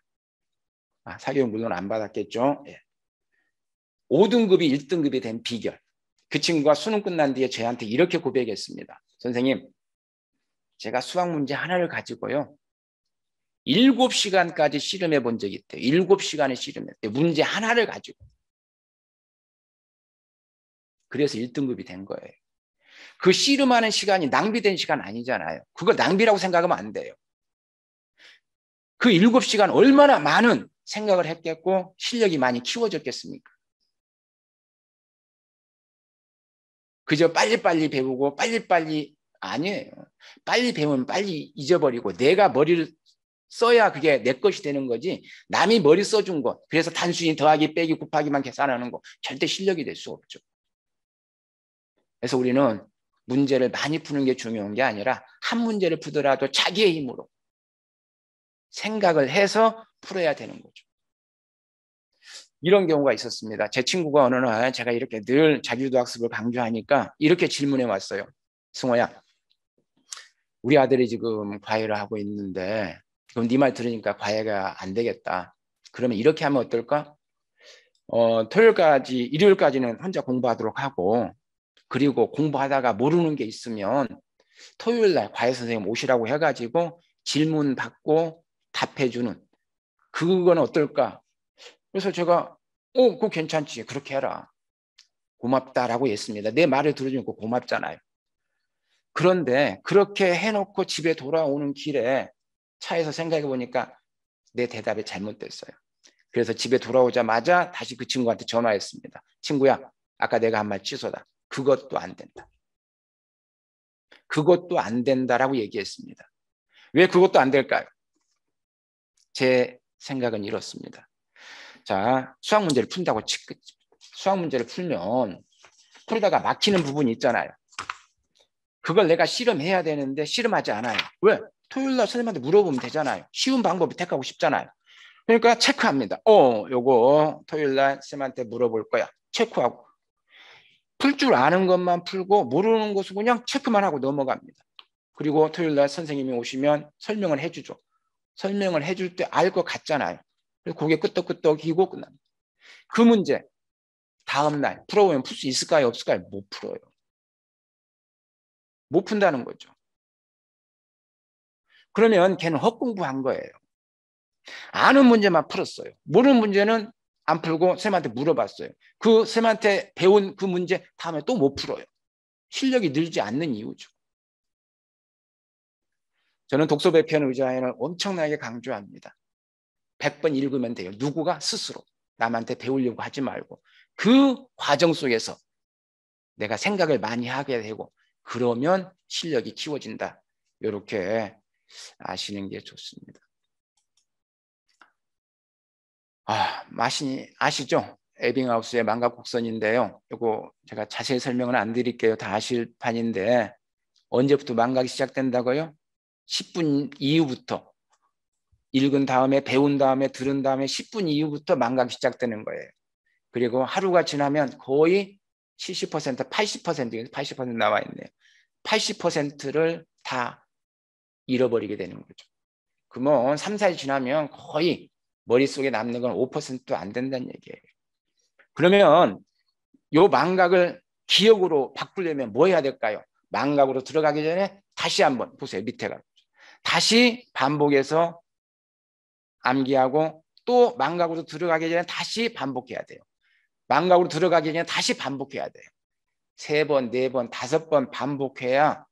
아, 사교육 물론 안 받았겠죠. 예. 5등급이 1등급이 된 비결. 그 친구가 수능 끝난 뒤에 저한테 이렇게 고백했습니다. 선생님, 제가 수학 문제 하나를 가지고요. 7시간까지 씨름해 본 적이 있대요. 7시간을 씨름했대 문제 하나를 가지고. 그래서 1등급이 된 거예요. 그 씨름하는 시간이 낭비된 시간 아니잖아요. 그걸 낭비라고 생각하면 안 돼요. 그 7시간 얼마나 많은 생각을 했겠고 실력이 많이 키워졌겠습니까? 그저 빨리빨리 배우고 빨리빨리 아니에요. 빨리 배우면 빨리 잊어버리고 내가 머리를 써야 그게 내 것이 되는 거지 남이 머리 써준 것 그래서 단순히 더하기 빼기 곱하기만 계산하는 거 절대 실력이 될 수 없죠. 그래서 우리는 문제를 많이 푸는 게 중요한 게 아니라 한 문제를 푸더라도 자기의 힘으로 생각을 해서 풀어야 되는 거죠. 이런 경우가 있었습니다. 제 친구가 어느 날 제가 이렇게 늘 자기주도 학습을 강조하니까 이렇게 질문해 왔어요. 승호야, 우리 아들이 지금 과외를 하고 있는데 그럼 네 말 들으니까 과외가 안 되겠다. 그러면 이렇게 하면 어떨까? 어, 토요일까지, 일요일까지는 혼자 공부하도록 하고 그리고 공부하다가 모르는 게 있으면 토요일 날 과외 선생님 오시라고 해가지고 질문 받고 답해주는 그건 어떨까? 그래서 제가 어, 그거 괜찮지. 그렇게 해라. 고맙다라고 했습니다. 내 말을 들어주니까 고맙잖아요. 그런데 그렇게 해놓고 집에 돌아오는 길에 차에서 생각해 보니까 내 대답이 잘못됐어요. 그래서 집에 돌아오자마자 다시 그 친구한테 전화했습니다. 친구야, 아까 내가 한 말 취소다. 그것도 안 된다. 그것도 안 된다라고 얘기했습니다. 왜 그것도 안 될까요? 제 생각은 이렇습니다. 자, 수학 문제를 푼다고 치, 수학 문제를 풀면 풀다가 막히는 부분이 있잖아요. 그걸 내가 실험해야 되는데 실험하지 않아요. 왜? 토요일 날 선생님한테 물어보면 되잖아요. 쉬운 방법을 택하고 싶잖아요. 그러니까 체크합니다. 어, 요거 토요일 날선생님한테 물어볼 거야. 체크하고. 풀 줄 아는 것만 풀고 모르는 것은 그냥 체크만 하고 넘어갑니다. 그리고 토요일 날 선생님이 오시면 설명을 해주죠. 설명을 해줄 때 알 것 같잖아요. 그래 고개 끄덕끄덕이고 끝납니다. 그 문제 다음날 풀어보면 풀 수 있을까요? 없을까요? 못 풀어요. 못 푼다는 거죠. 그러면 걔는 헛공부한 거예요. 아는 문제만 풀었어요. 모르는 문제는 안 풀고 쌤한테 물어봤어요. 그 쌤한테 배운 그 문제 다음에 또 못 풀어요. 실력이 늘지 않는 이유죠. 저는 독서 배편 의자에는 엄청나게 강조합니다. 100번 읽으면 돼요. 누구가 스스로 남한테 배우려고 하지 말고 그 과정 속에서 내가 생각을 많이 하게 되고 그러면 실력이 키워진다. 이렇게 아시는 게 좋습니다. 아, 마시, 아시죠? 에빙하우스의 망가 곡선인데요. 이거 제가 자세히 설명은 안 드릴게요. 다 아실 판인데 언제부터 망각이 시작된다고요? 10분 이후부터 읽은 다음에 배운 다음에 들은 다음에 10분 이후부터 망각이 시작되는 거예요. 그리고 하루가 지나면 거의 70% 80% 80% 나와 있네요. 80%를 다 잃어버리게 되는 거죠. 그러면 3, 4일 지나면 거의 머릿속에 남는 건 5%도 안 된다는 얘기예요. 그러면 요 망각을 기억으로 바꾸려면 뭐 해야 될까요? 망각으로 들어가기 전에 다시 한번 보세요. 밑에가. 다시 반복해서 암기하고 또 망각으로 들어가기 전에 다시 반복해야 돼요. 망각으로 들어가기 전에 다시 반복해야 돼요. 세 번, 네 번, 다섯 번 반복해야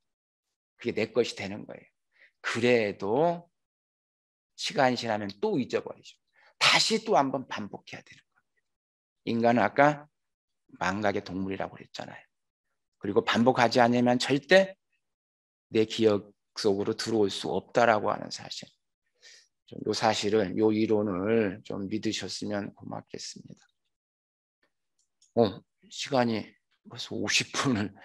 그게 내 것이 되는 거예요. 그래도 시간이 지나면 또 잊어버리죠. 다시 또 한번 반복해야 되는 거예요. 인간은 아까 망각의 동물이라고 그랬잖아요. 그리고 반복하지 않으면 절대 내 기억 속으로 들어올 수 없다라고 하는 사실. 좀요 사실을, 요 이론을 좀 믿으셨으면 고맙겠습니다. 어, 시간이 벌써 50분을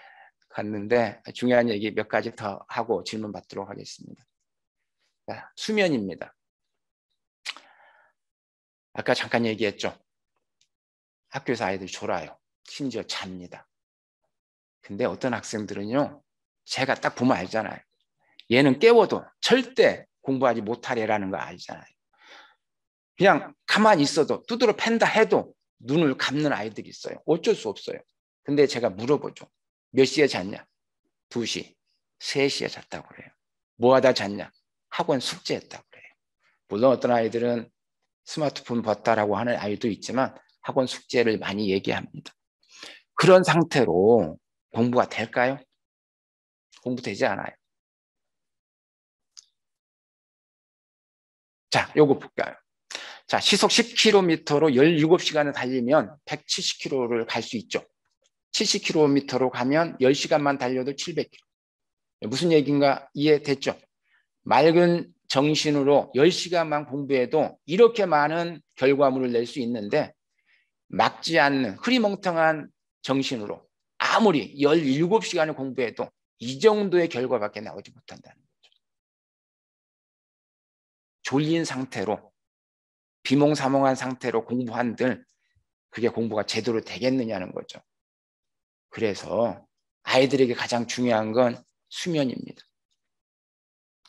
갔는데 중요한 얘기 몇 가지 더 하고 질문 받도록 하겠습니다. 자, 수면입니다. 아까 잠깐 얘기했죠. 학교에서 아이들 졸아요. 심지어 잡니다. 근데 어떤 학생들은요, 제가 딱 보면 알잖아요. 얘는 깨워도 절대 공부하지 못하래라는 거아니잖아요 그냥 가만히 있어도 두드러 팬다 해도 눈을 감는 아이들이 있어요. 어쩔 수 없어요. 근데 제가 물어보죠. 몇 시에 잤냐? 2시, 3시에 잤다고 그래요. 뭐 하다 잤냐? 학원 숙제했다고 그래요. 물론 어떤 아이들은 스마트폰 봤다라고 하는 아이도 있지만 학원 숙제를 많이 얘기합니다. 그런 상태로 공부가 될까요? 공부되지 않아요. 자, 요거 볼까요? 자, 시속 10km로 17시간을 달리면 170km를 갈 수 있죠. 70km로 가면 10시간만 달려도 700km. 무슨 얘기인가 이해됐죠? 맑은 정신으로 10시간만 공부해도 이렇게 많은 결과물을 낼 수 있는데 막지 않는 흐리멍텅한 정신으로 아무리 17시간을 공부해도 이 정도의 결과밖에 나오지 못한다는 졸린 상태로 비몽사몽한 상태로 공부한들 그게 공부가 제대로 되겠느냐는 거죠. 그래서 아이들에게 가장 중요한 건 수면입니다.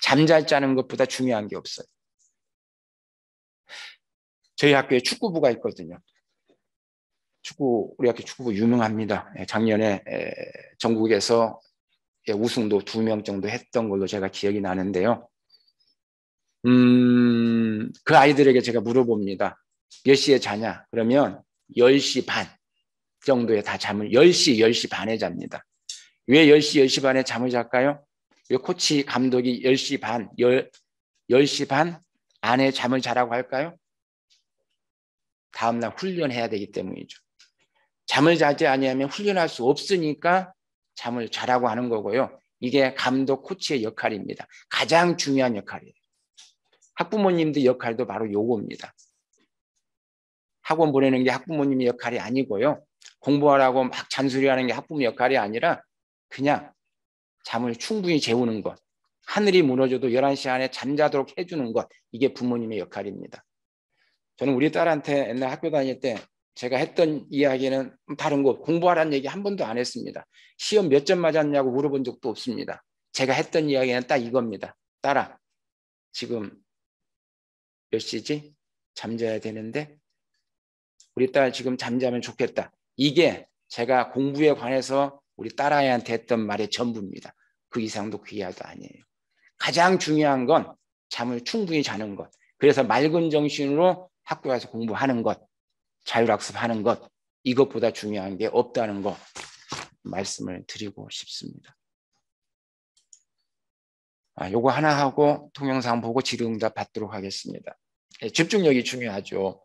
잠잘 자는 것보다 중요한 게 없어요. 저희 학교에 축구부가 있거든요. 축구 우리 학교 축구부 유명합니다. 예, 작년에 전국에서 예, 우승도 두 명 정도 했던 걸로 제가 기억이 나는데요. 음, 그 아이들에게 제가 물어봅니다. 몇 시에 자냐? 그러면 10시 반 정도에 다 잠을, 10시, 10시 반에 잡니다. 왜 10시, 10시 반에 잠을 잘까요? 왜 코치 감독이 10시 반, 10, 10시 반 안에 잠을 자라고 할까요? 다음날 훈련해야 되기 때문이죠. 잠을 자지 아니하면 훈련할 수 없으니까 잠을 자라고 하는 거고요. 이게 감독 코치의 역할입니다. 가장 중요한 역할이에요. 학부모님들 역할도 바로 요겁니다. 학원 보내는 게 학부모님의 역할이 아니고요. 공부하라고 막 잔소리하는 게 학부모 역할이 아니라 그냥 잠을 충분히 재우는 것. 하늘이 무너져도 11시 안에 잠자도록 해주는 것. 이게 부모님의 역할입니다. 저는 우리 딸한테 옛날 학교 다닐 때 제가 했던 이야기는 다른 거 공부하라는 얘기 한 번도 안 했습니다. 시험 몇 점 맞았냐고 물어본 적도 없습니다. 제가 했던 이야기는 딱 이겁니다. 딸아, 지금 몇 시지? 잠자야 되는데 우리 딸 지금 잠자면 좋겠다. 이게 제가 공부에 관해서 우리 딸아이한테 했던 말의 전부입니다. 그 이상도 귀하도 아니에요. 가장 중요한 건 잠을 충분히 자는 것. 그래서 맑은 정신으로 학교 에서 공부하는 것, 자율학습하는 것, 이것보다 중요한 게 없다는 것 말씀을 드리고 싶습니다. 아, 요거 하나 하고 동영상 보고 질의응답 받도록 하겠습니다. 예, 집중력이 중요하죠.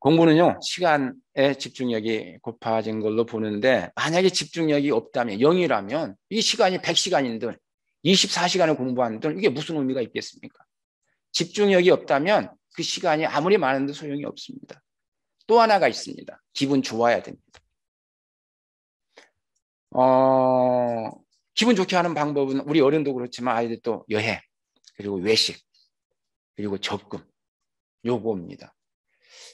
공부는요 시간에 집중력이 고파진 걸로 보는데 만약에 집중력이 없다면 0이라면 이 시간이 100시간인들 24시간을 공부하는들 이게 무슨 의미가 있겠습니까? 집중력이 없다면 그 시간이 아무리 많은데 소용이 없습니다. 또 하나가 있습니다. 기분 좋아야 됩니다. 어, 기분 좋게 하는 방법은 우리 어른도 그렇지만 아이들 도 여행, 그리고 외식, 그리고 적금, 요거입니다.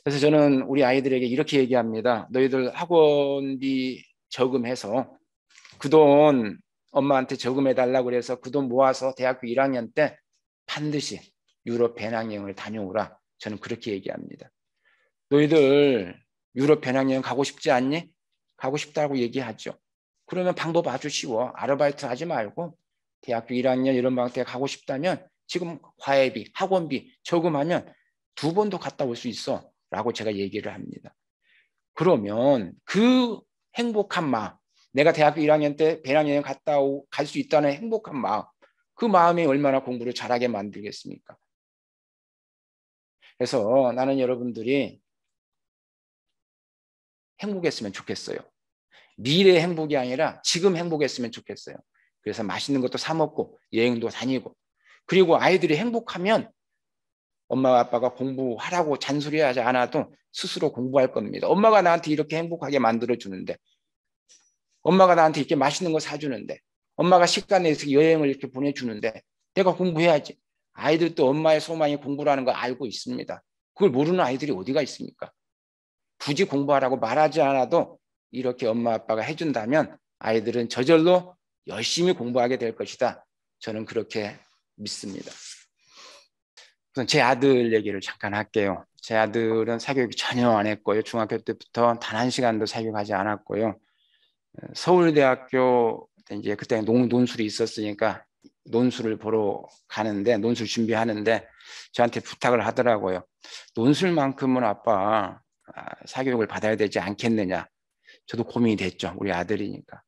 그래서 저는 우리 아이들에게 이렇게 얘기합니다. 너희들 학원비 저금해서 그 돈 엄마한테 저금해달라고 그래서 그 돈 모아서 대학교 1학년 때 반드시 유럽 배낭여행을 다녀오라. 저는 그렇게 얘기합니다. 너희들 유럽 배낭여행 가고 싶지 않니? 가고 싶다고 얘기하죠. 그러면 방법 아주 쉬워. 아르바이트 하지 말고 대학교 1학년 이런 방학 때 가고 싶다면 지금 과외비, 학원비 저금하면 두 번도 갔다 올 수 있어. 라고 제가 얘기를 합니다. 그러면 그 행복한 마음, 내가 대학교 1학년 때 배낭여행 갔다 갈수 있다는 행복한 마음, 그 마음이 얼마나 공부를 잘하게 만들겠습니까? 그래서 나는 여러분들이 행복했으면 좋겠어요. 미래 의 행복이 아니라 지금 행복했으면 좋겠어요. 그래서 맛있는 것도 사 먹고 여행도 다니고 그리고 아이들이 행복하면 엄마와 아빠가 공부하라고 잔소리하지 않아도 스스로 공부할 겁니다. 엄마가 나한테 이렇게 행복하게 만들어 주는데 엄마가 나한테 이렇게 맛있는 거 사주는데 엄마가 시간 내서 여행을 이렇게 보내주는데 내가 공부해야지. 아이들도 엄마의 소망이 공부라는 걸 알고 있습니다. 그걸 모르는 아이들이 어디가 있습니까? 굳이 공부하라고 말하지 않아도 이렇게 엄마 아빠가 해준다면 아이들은 저절로 열심히 공부하게 될 것이다. 저는 그렇게 믿습니다. 우선 제 아들 얘기를 잠깐 할게요. 제 아들은 사교육 전혀 안 했고요. 중학교 때부터 단 한 시간도 사교육하지 않았고요. 서울대학교 이제 그때 농, 논술이 있었으니까 논술을 보러 가는데 논술 준비하는데 저한테 부탁을 하더라고요. 논술만큼은 아빠 아, 사교육을 받아야 되지 않겠느냐. 저도 고민이 됐죠. 우리 아들이니까.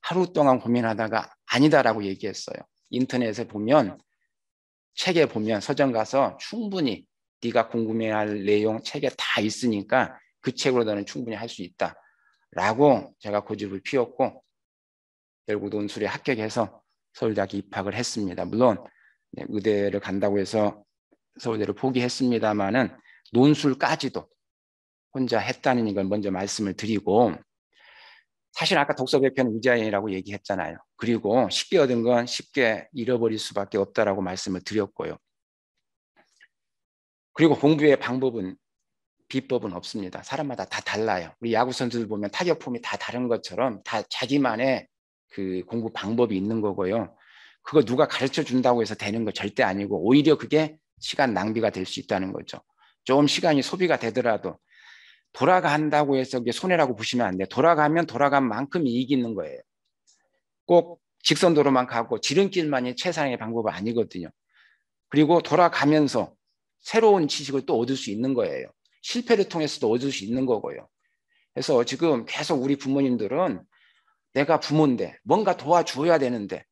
하루 동안 고민하다가 아니다라고 얘기했어요. 인터넷에 보면 책에 보면 서점 가서 충분히 네가 궁금해할 내용 책에 다 있으니까 그 책으로 너는 충분히 할 수 있다라고 제가 고집을 피웠고 결국 논술에 합격해서 서울대학에 입학을 했습니다. 물론 네, 의대를 간다고 해서 서울대를 포기했습니다마는 논술까지도 혼자 했다는 걸 먼저 말씀을 드리고 사실 아까 독서 개편 의자이라고 얘기했잖아요. 그리고 쉽게 얻은 건 쉽게 잃어버릴 수밖에 없다라고 말씀을 드렸고요. 그리고 공부의 방법은 비법은 없습니다. 사람마다 다 달라요. 우리 야구 선수들 보면 타격폼이 다 다른 것처럼 다 자기만의 그 공부 방법이 있는 거고요. 그거 누가 가르쳐 준다고 해서 되는 거 절대 아니고 오히려 그게 시간 낭비가 될 수 있다는 거죠. 조금 시간이 소비가 되더라도 돌아간다고 해서 그게 손해라고 보시면 안 돼요. 돌아가면 돌아간 만큼 이익이 있는 거예요. 꼭 직선도로만 가고 지름길만이 최상의 방법은 아니거든요. 그리고 돌아가면서 새로운 지식을 또 얻을 수 있는 거예요. 실패를 통해서도 얻을 수 있는 거고요. 그래서 지금 계속 우리 부모님들은 내가 부모인데 뭔가 도와줘야 되는데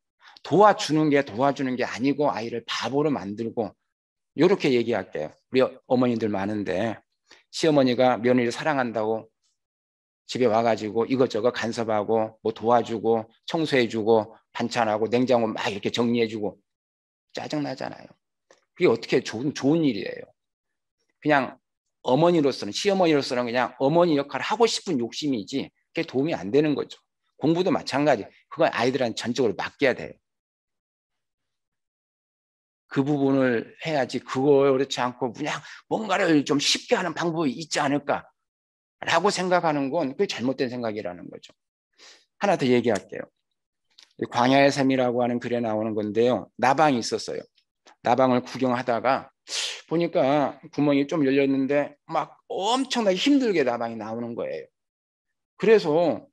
도와주는 게 도와주는 게 아니고 아이를 바보로 만들고 이렇게 얘기할게요. 우리 어머니들 많은데 시어머니가 며느리를 사랑한다고 집에 와가지고 이것저것 간섭하고 뭐 도와주고 청소해주고 반찬하고 냉장고 막 이렇게 정리해주고 짜증나잖아요. 그게 어떻게 좋은, 좋은 일이에요. 그냥 어머니로서는, 시어머니로서는 그냥 어머니 역할을 하고 싶은 욕심이지 그게 도움이 안 되는 거죠. 공부도 마찬가지. 그건 아이들한테 전적으로 맡겨야 돼요. 그 부분을 해야지 그거 그렇지 않고 그냥 뭔가를 좀 쉽게 하는 방법이 있지 않을까라고 생각하는 건 그게 잘못된 생각이라는 거죠. 하나 더 얘기할게요. 광야의 삶이라고 하는 글에 나오는 건데요. 나방이 있었어요. 나방을 구경하다가 보니까 구멍이 좀 열렸는데 막 엄청나게 힘들게 나방이 나오는 거예요. 그래서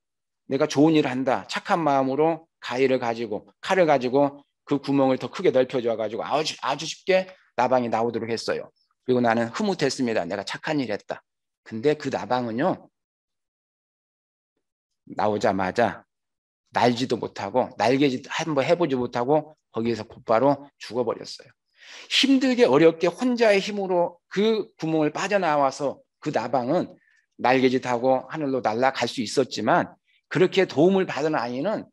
내가 좋은 일을 한다. 착한 마음으로 가위를 가지고 칼을 가지고 그 구멍을 더 크게 넓혀줘 가지고 아주, 아주 쉽게 나방이 나오도록 했어요. 그리고 나는 흐뭇했습니다. 내가 착한 일 했다. 근데 그 나방은요. 나오자마자 날지도 못하고 날개짓 한번 해보지 못하고 거기에서 곧바로 죽어버렸어요. 힘들게 어렵게 혼자의 힘으로 그 구멍을 빠져나와서 그 나방은 날개짓하고 하늘로 날아갈 수 있었지만 그렇게 도움을 받은 아이는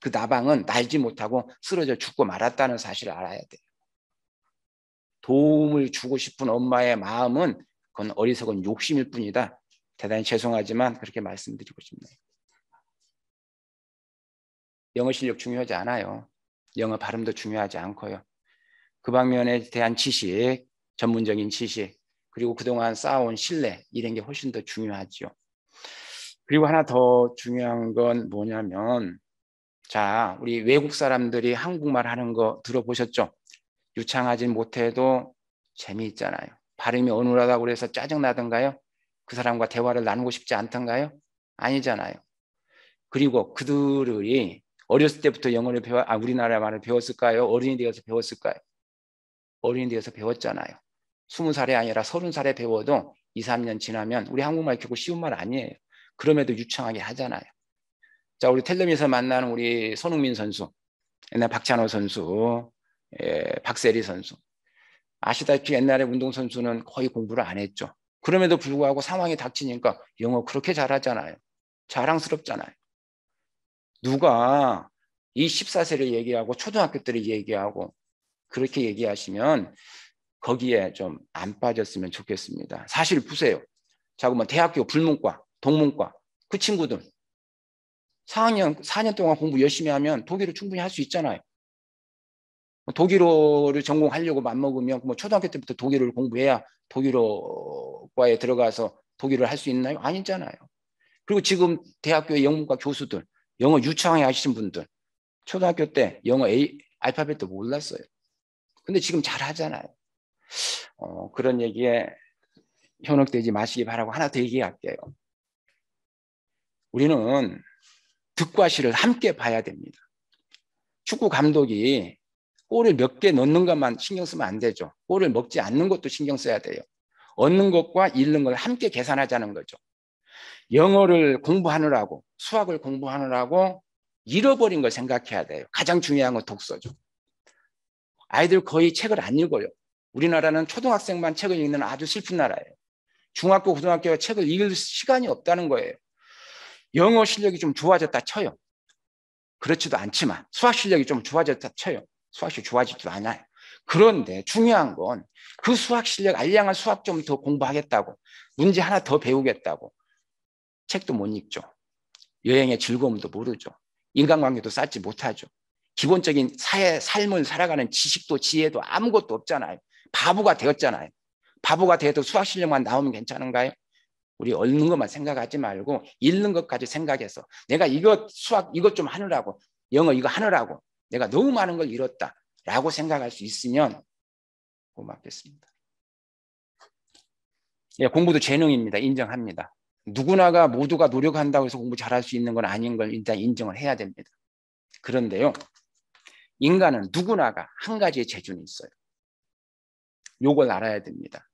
그 나방은 날지 못하고 쓰러져 죽고 말았다는 사실을 알아야 돼요. 도움을 주고 싶은 엄마의 마음은 그건 어리석은 욕심일 뿐이다. 대단히 죄송하지만 그렇게 말씀드리고 싶네요. 영어 실력 중요하지 않아요. 영어 발음도 중요하지 않고요. 그 방면에 대한 지식, 전문적인 지식, 그리고 그동안 쌓아온 신뢰 이런 게 훨씬 더중요하죠 그리고 하나 더 중요한 건 뭐냐면 자, 우리 외국 사람들이 한국말 하는 거 들어보셨죠? 유창하지 못해도 재미있잖아요. 발음이 어눌하다고 그래서 짜증나던가요? 그 사람과 대화를 나누고 싶지 않던가요? 아니잖아요. 그리고 그들이 어렸을 때부터 영어를 배워, 아, 우리나라 말을 배웠을까요? 어른이 되어서 배웠을까요? 어른이 되어서 배웠잖아요. 스무 살이 아니라 서른 살에 배워도 2, 3년 지나면 우리 한국말 결국 쉬운 말 아니에요. 그럼에도 유창하게 하잖아요. 자, 우리 텔레미에서 만나는 우리 손흥민 선수, 옛날 박찬호 선수, 예, 박세리 선수. 아시다시피 옛날에 운동선수는 거의 공부를 안 했죠. 그럼에도 불구하고 상황이 닥치니까 영어 그렇게 잘하잖아요. 자랑스럽잖아요. 누가 이 14세를 얘기하고 초등학교 때를 얘기하고 그렇게 얘기하시면 거기에 좀 안 빠졌으면 좋겠습니다. 사실 보세요. 자그만 대학교 불문과, 동문과 그 친구들 4학년, 4년 동안 공부 열심히 하면 독일어 충분히 할 수 있잖아요. 뭐 독일어를 전공하려고 맘먹으면 뭐 초등학교 때부터 독일어를 공부해야 독일어과에 들어가서 독일어를 할 수 있나요? 아니잖아요. 그리고 지금 대학교의 영문과 교수들, 영어 유창하게 하시는 분들, 초등학교 때 영어 A, 알파벳도 몰랐어요. 근데 지금 잘 하잖아요. 어, 그런 얘기에 현혹되지 마시기 바라고 하나 더 얘기할게요. 우리는 득과 실을 함께 봐야 됩니다. 축구 감독이 골을 몇 개 넣는 것만 신경 쓰면 안 되죠. 골을 먹지 않는 것도 신경 써야 돼요. 얻는 것과 잃는 걸 함께 계산하자는 거죠. 영어를 공부하느라고 수학을 공부하느라고 잃어버린 걸 생각해야 돼요. 가장 중요한 건 독서죠. 아이들 거의 책을 안 읽어요. 우리나라는 초등학생만 책을 읽는 아주 슬픈 나라예요. 중학교, 고등학교가 책을 읽을 시간이 없다는 거예요. 영어 실력이 좀 좋아졌다 쳐요. 그렇지도 않지만 수학 실력이 좀 좋아졌다 쳐요. 수학 실력 좋아지지도 않아요. 그런데 중요한 건 그 수학 실력 알량한 수학 좀 더 공부하겠다고 문제 하나 더 배우겠다고 책도 못 읽죠. 여행의 즐거움도 모르죠. 인간관계도 쌓지 못하죠. 기본적인 사회 삶을 살아가는 지식도 지혜도 아무것도 없잖아요. 바보가 되었잖아요. 바보가 되도 수학 실력만 나오면 괜찮은가요? 우리 얻는 것만 생각하지 말고 잃는 것까지 생각해서 내가 이거 수학 이것 좀 하느라고 영어 이거 하느라고 내가 너무 많은 걸 잃었다라고 생각할 수 있으면 고맙겠습니다. 예, 공부도 재능입니다. 인정합니다. 누구나가 모두가 노력한다고 해서 공부 잘할 수 있는 건 아닌 걸 일단 인정을 해야 됩니다. 그런데요. 인간은 누구나가 한 가지의 재주는 있어요. 요걸 알아야 됩니다.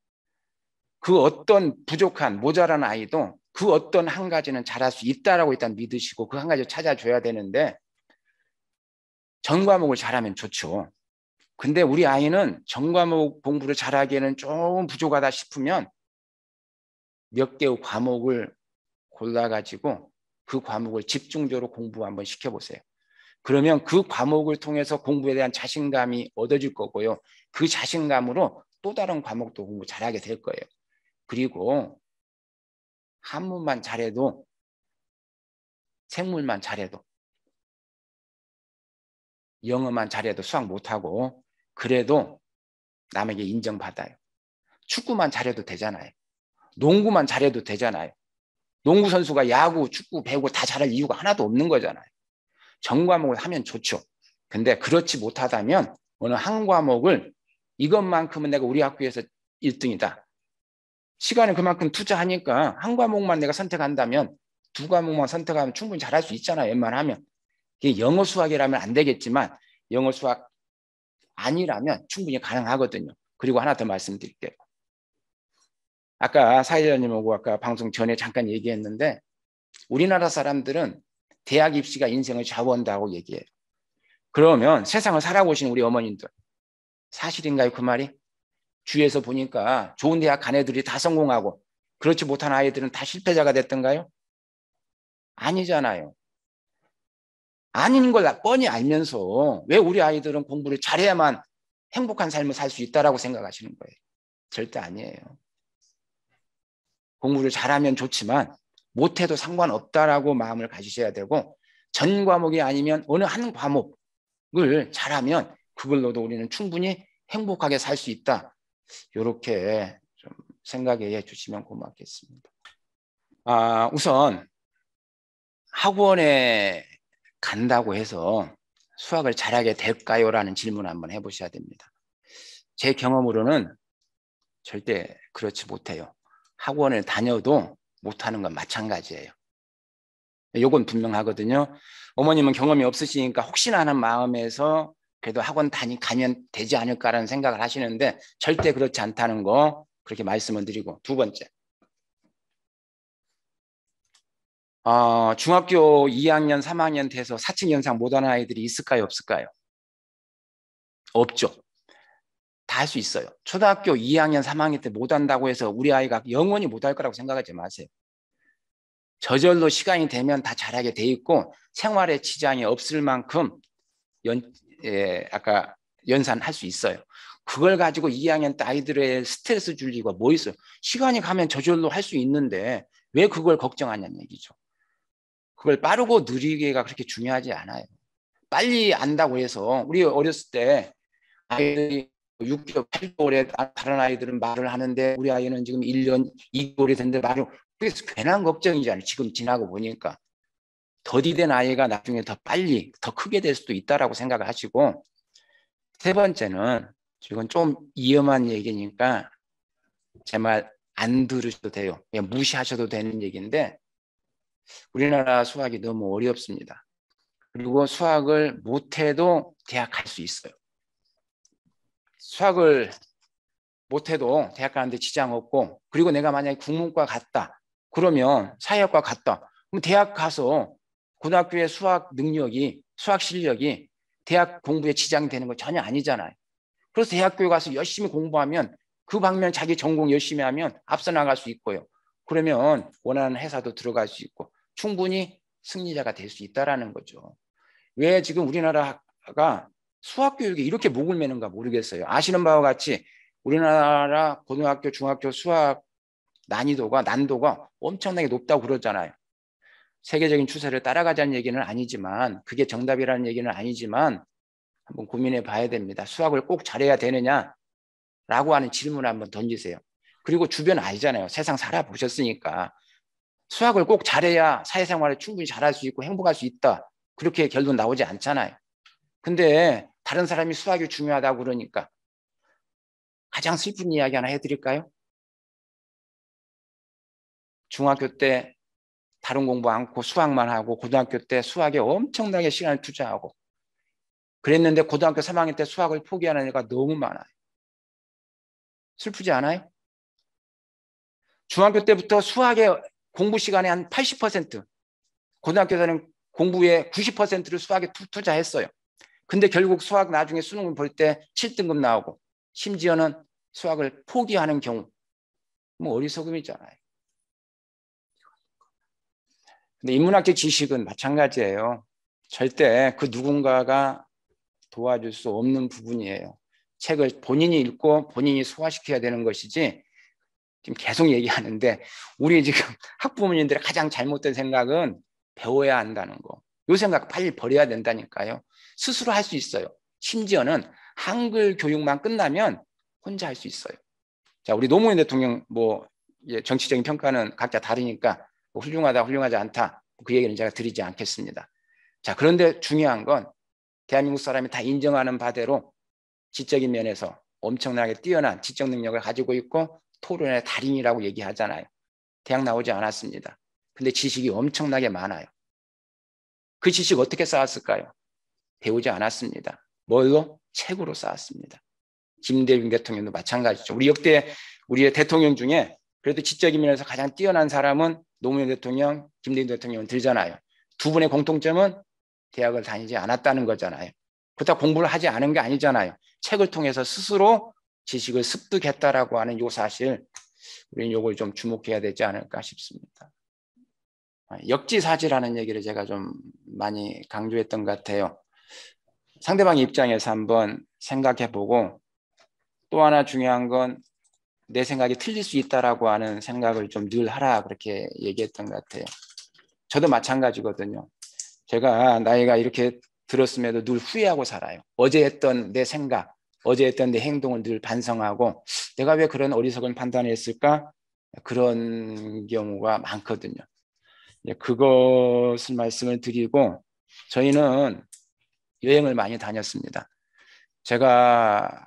그 어떤 부족한 모자란 아이도 그 어떤 한 가지는 잘할 수 있다라고 일단 믿으시고 그 한 가지 를 찾아줘야 되는데 전 과목을 잘하면 좋죠. 근데 우리 아이는 전 과목 공부를 잘하기에는 조금 부족하다 싶으면 몇 개의 과목을 골라가지고 그 과목을 집중적으로 공부 한번 시켜보세요. 그러면 그 과목을 통해서 공부에 대한 자신감이 얻어질 거고요. 그 자신감으로 또 다른 과목도 공부 잘하게 될 거예요. 그리고 한문만 잘해도 생물만 잘해도 영어만 잘해도 수학 못하고 그래도 남에게 인정받아요. 축구만 잘해도 되잖아요. 농구만 잘해도 되잖아요. 농구 선수가 야구, 축구, 배구 다 잘할 이유가 하나도 없는 거잖아요. 전 과목을 하면 좋죠. 근데 그렇지 못하다면 어느 한 과목을 이것만큼은 내가 우리 학교에서 1등이다. 시간을 그만큼 투자하니까 한 과목만 내가 선택한다면 두 과목만 선택하면 충분히 잘할 수 있잖아요. 웬만하면. 이게 영어 수학이라면 안 되겠지만 영어 수학 아니라면 충분히 가능하거든요. 그리고 하나 더 말씀드릴게요. 아까 사회자님하고 아까 방송 전에 잠깐 얘기했는데 우리나라 사람들은 대학 입시가 인생을 좌우한다고 얘기해요. 그러면 세상을 살아오신 우리 어머님들 사실인가요 그 말이? 주위에서 보니까 좋은 대학 간 애들이 다 성공하고 그렇지 못한 아이들은 다 실패자가 됐던가요? 아니잖아요. 아닌 걸 뻔히 알면서 왜 우리 아이들은 공부를 잘해야만 행복한 삶을 살 수 있다라고 생각하시는 거예요. 절대 아니에요. 공부를 잘하면 좋지만 못해도 상관없다라고 마음을 가지셔야 되고 전 과목이 아니면 어느 한 과목을 잘하면 그걸로도 우리는 충분히 행복하게 살 수 있다. 이렇게 좀 생각해 주시면 고맙겠습니다. 아, 우선 학원에 간다고 해서 수학을 잘하게 될까요? 라는 질문 한번 해보셔야 됩니다. 제 경험으로는 절대 그렇지 못해요. 학원을 다녀도 못하는 건 마찬가지예요. 요건 분명하거든요. 어머님은 경험이 없으시니까 혹시나 하는 마음에서 그래도 학원 다니 가면 되지 않을까라는 생각을 하시는데 절대 그렇지 않다는 거 그렇게 말씀을 드리고 두 번째 어, 중학교 2학년 3학년 돼서 사칭 현상 못하는 아이들이 있을까요 없을까요? 없죠. 다 할 수 있어요. 초등학교 2학년 3학년 때 못한다고 해서 우리 아이가 영원히 못 할 거라고 생각하지 마세요. 저절로 시간이 되면 다 잘하게 돼 있고 생활에 지장이 없을 만큼 연, 예, 아까 연산할 수 있어요. 그걸 가지고 2학년 때 아이들의 스트레스 줄 이유가 뭐 있어요? 시간이 가면 저절로 할 수 있는데 왜 그걸 걱정하냐는 얘기죠. 그걸 빠르고 느리게가 그렇게 중요하지 않아요. 빨리 안다고 해서 우리 어렸을 때 아이들이 6개월, 8개월에 다른 아이들은 말을 하는데 우리 아이는 지금 1년 2개월이 된는데 말을 그래서 괜한 걱정이잖아요. 지금 지나고 보니까. 더디된 아이가 나중에 더 빨리 더 크게 될 수도 있다라고 생각을 하시고 세 번째는 이건 좀 위험한 얘기니까 제 말 안 들으셔도 돼요. 그냥 무시하셔도 되는 얘기인데 우리나라 수학이 너무 어렵습니다. 그리고 수학을 못해도 대학 갈 수 있어요. 수학을 못해도 대학 가는데 지장 없고 그리고 내가 만약에 국문과 갔다 그러면 사회학과 갔다 그럼 대학 가서 고등학교의 수학 능력이 수학 실력이 대학 공부에 지장 되는 거 전혀 아니잖아요. 그래서 대학교에 가서 열심히 공부하면 그 방면 자기 전공 열심히 하면 앞서 나갈 수 있고요. 그러면 원하는 회사도 들어갈 수 있고 충분히 승리자가 될 수 있다라는 거죠. 왜 지금 우리나라가 수학 교육에 이렇게 목을 매는가 모르겠어요. 아시는 바와 같이 우리나라 고등학교, 중학교 수학 난이도가 난도가 엄청나게 높다고 그러잖아요. 세계적인 추세를 따라가자는 얘기는 아니지만 그게 정답이라는 얘기는 아니지만 한번 고민해 봐야 됩니다. 수학을 꼭 잘해야 되느냐라고 하는 질문을 한번 던지세요. 그리고 주변 아니잖아요. 세상 살아보셨으니까 수학을 꼭 잘해야 사회생활을 충분히 잘할 수 있고 행복할 수 있다. 그렇게 결론 나오지 않잖아요. 근데 다른 사람이 수학이 중요하다고 그러니까 가장 슬픈 이야기 하나 해드릴까요? 중학교 때 다른 공부 않고 수학만 하고 고등학교 때 수학에 엄청나게 시간을 투자하고 그랬는데 고등학교 3학년 때 수학을 포기하는 애가 너무 많아요. 슬프지 않아요? 중학교 때부터 수학의 공부 시간의 한 80%, 고등학교 때는 공부의 90%를 수학에 투자했어요. 근데 결국 수학 나중에 수능을 볼 때 7등급 나오고 심지어는 수학을 포기하는 경우 뭐 어리석음이잖아요. 근데 인문학적 지식은 마찬가지예요. 절대 그 누군가가 도와줄 수 없는 부분이에요. 책을 본인이 읽고 본인이 소화시켜야 되는 것이지 지금 계속 얘기하는데 우리 지금 학부모님들의 가장 잘못된 생각은 배워야 한다는 거. 요 생각 빨리 버려야 된다니까요. 스스로 할 수 있어요. 심지어는 한글 교육만 끝나면 혼자 할 수 있어요. 자, 우리 노무현 대통령 뭐 정치적인 평가는 각자 다르니까 뭐 훌륭하다, 훌륭하지 않다. 그 얘기는 제가 드리지 않겠습니다. 자, 그런데 중요한 건 대한민국 사람이 다 인정하는 바대로 지적인 면에서 엄청나게 뛰어난 지적 능력을 가지고 있고 토론의 달인이라고 얘기하잖아요. 대학 나오지 않았습니다. 근데 지식이 엄청나게 많아요. 그 지식 어떻게 쌓았을까요? 배우지 않았습니다. 뭘로? 책으로 쌓았습니다. 김대중 대통령도 마찬가지죠. 우리 역대 우리의 대통령 중에 그래도 지적인 면에서 가장 뛰어난 사람은 노무현 대통령, 김대중 대통령은 들잖아요. 두 분의 공통점은 대학을 다니지 않았다는 거잖아요. 그렇다 공부를 하지 않은 게 아니잖아요. 책을 통해서 스스로 지식을 습득했다라고 하는 요 사실, 우리는 요걸 좀 주목해야 되지 않을까 싶습니다. 아, 역지사지라는 얘기를 제가 좀 많이 강조했던 것 같아요. 상대방 입장에서 한번 생각해보고 또 하나 중요한 건내 생각이 틀릴 수 있다라고 하는 생각을 좀 늘 하라 그렇게 얘기했던 것 같아요. 저도 마찬가지거든요. 제가 나이가 이렇게 들었음에도 늘 후회하고 살아요. 어제 했던 내 생각, 어제 했던 내 행동을 늘 반성하고 내가 왜 그런 어리석은 판단을 했을까? 그런 경우가 많거든요. 그것을 말씀을 드리고 저희는 여행을 많이 다녔습니다. 제가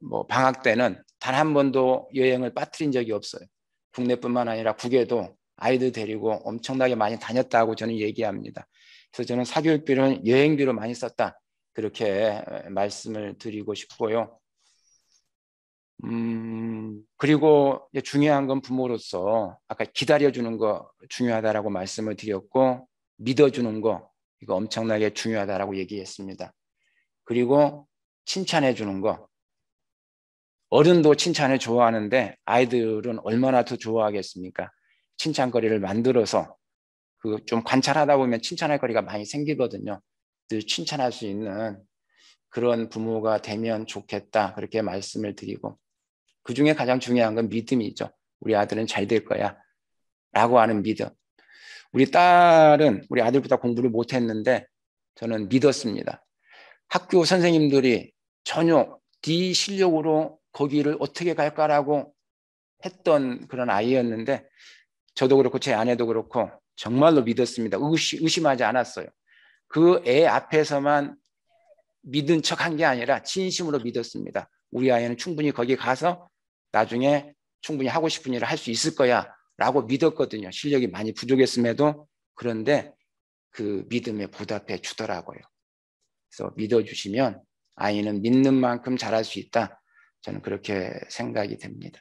뭐 방학 때는 단한 번도 여행을 빠뜨린 적이 없어요. 국내뿐만 아니라 국외도 아이들 데리고 엄청나게 많이 다녔다고 저는 얘기합니다. 그래서 저는 사교육비는 여행비로 많이 썼다. 그렇게 말씀을 드리고 싶고요. 음, 그리고 중요한 건 부모로서 아까 기다려주는 거 중요하다라고 말씀을 드렸고, 믿어주는 거, 이거 엄청나게 중요하다라고 얘기했습니다. 그리고 칭찬해주는 거, 어른도 칭찬을 좋아하는데 아이들은 얼마나 더 좋아하겠습니까? 칭찬거리를 만들어서 그 좀 관찰하다 보면 칭찬할 거리가 많이 생기거든요. 늘 칭찬할 수 있는 그런 부모가 되면 좋겠다 그렇게 말씀을 드리고 그 중에 가장 중요한 건 믿음이죠. 우리 아들은 잘 될 거야 라고 하는 믿음. 우리 딸은 우리 아들보다 공부를 못했는데 저는 믿었습니다. 학교 선생님들이 전혀 네 실력으로 거기를 어떻게 갈까라고 했던 그런 아이였는데 저도 그렇고 제 아내도 그렇고 정말로 믿었습니다. 의심, 하지 않았어요. 그 애 앞에서만 믿은 척한 게 아니라 진심으로 믿었습니다. 우리 아이는 충분히 거기 가서 나중에 충분히 하고 싶은 일을 할 수 있을 거야 라고 믿었거든요. 실력이 많이 부족했음에도 그런데 그 믿음에 보답해 주더라고요. 그래서 믿어주시면 아이는 믿는 만큼 잘할 수 있다. 저는 그렇게 생각이 됩니다.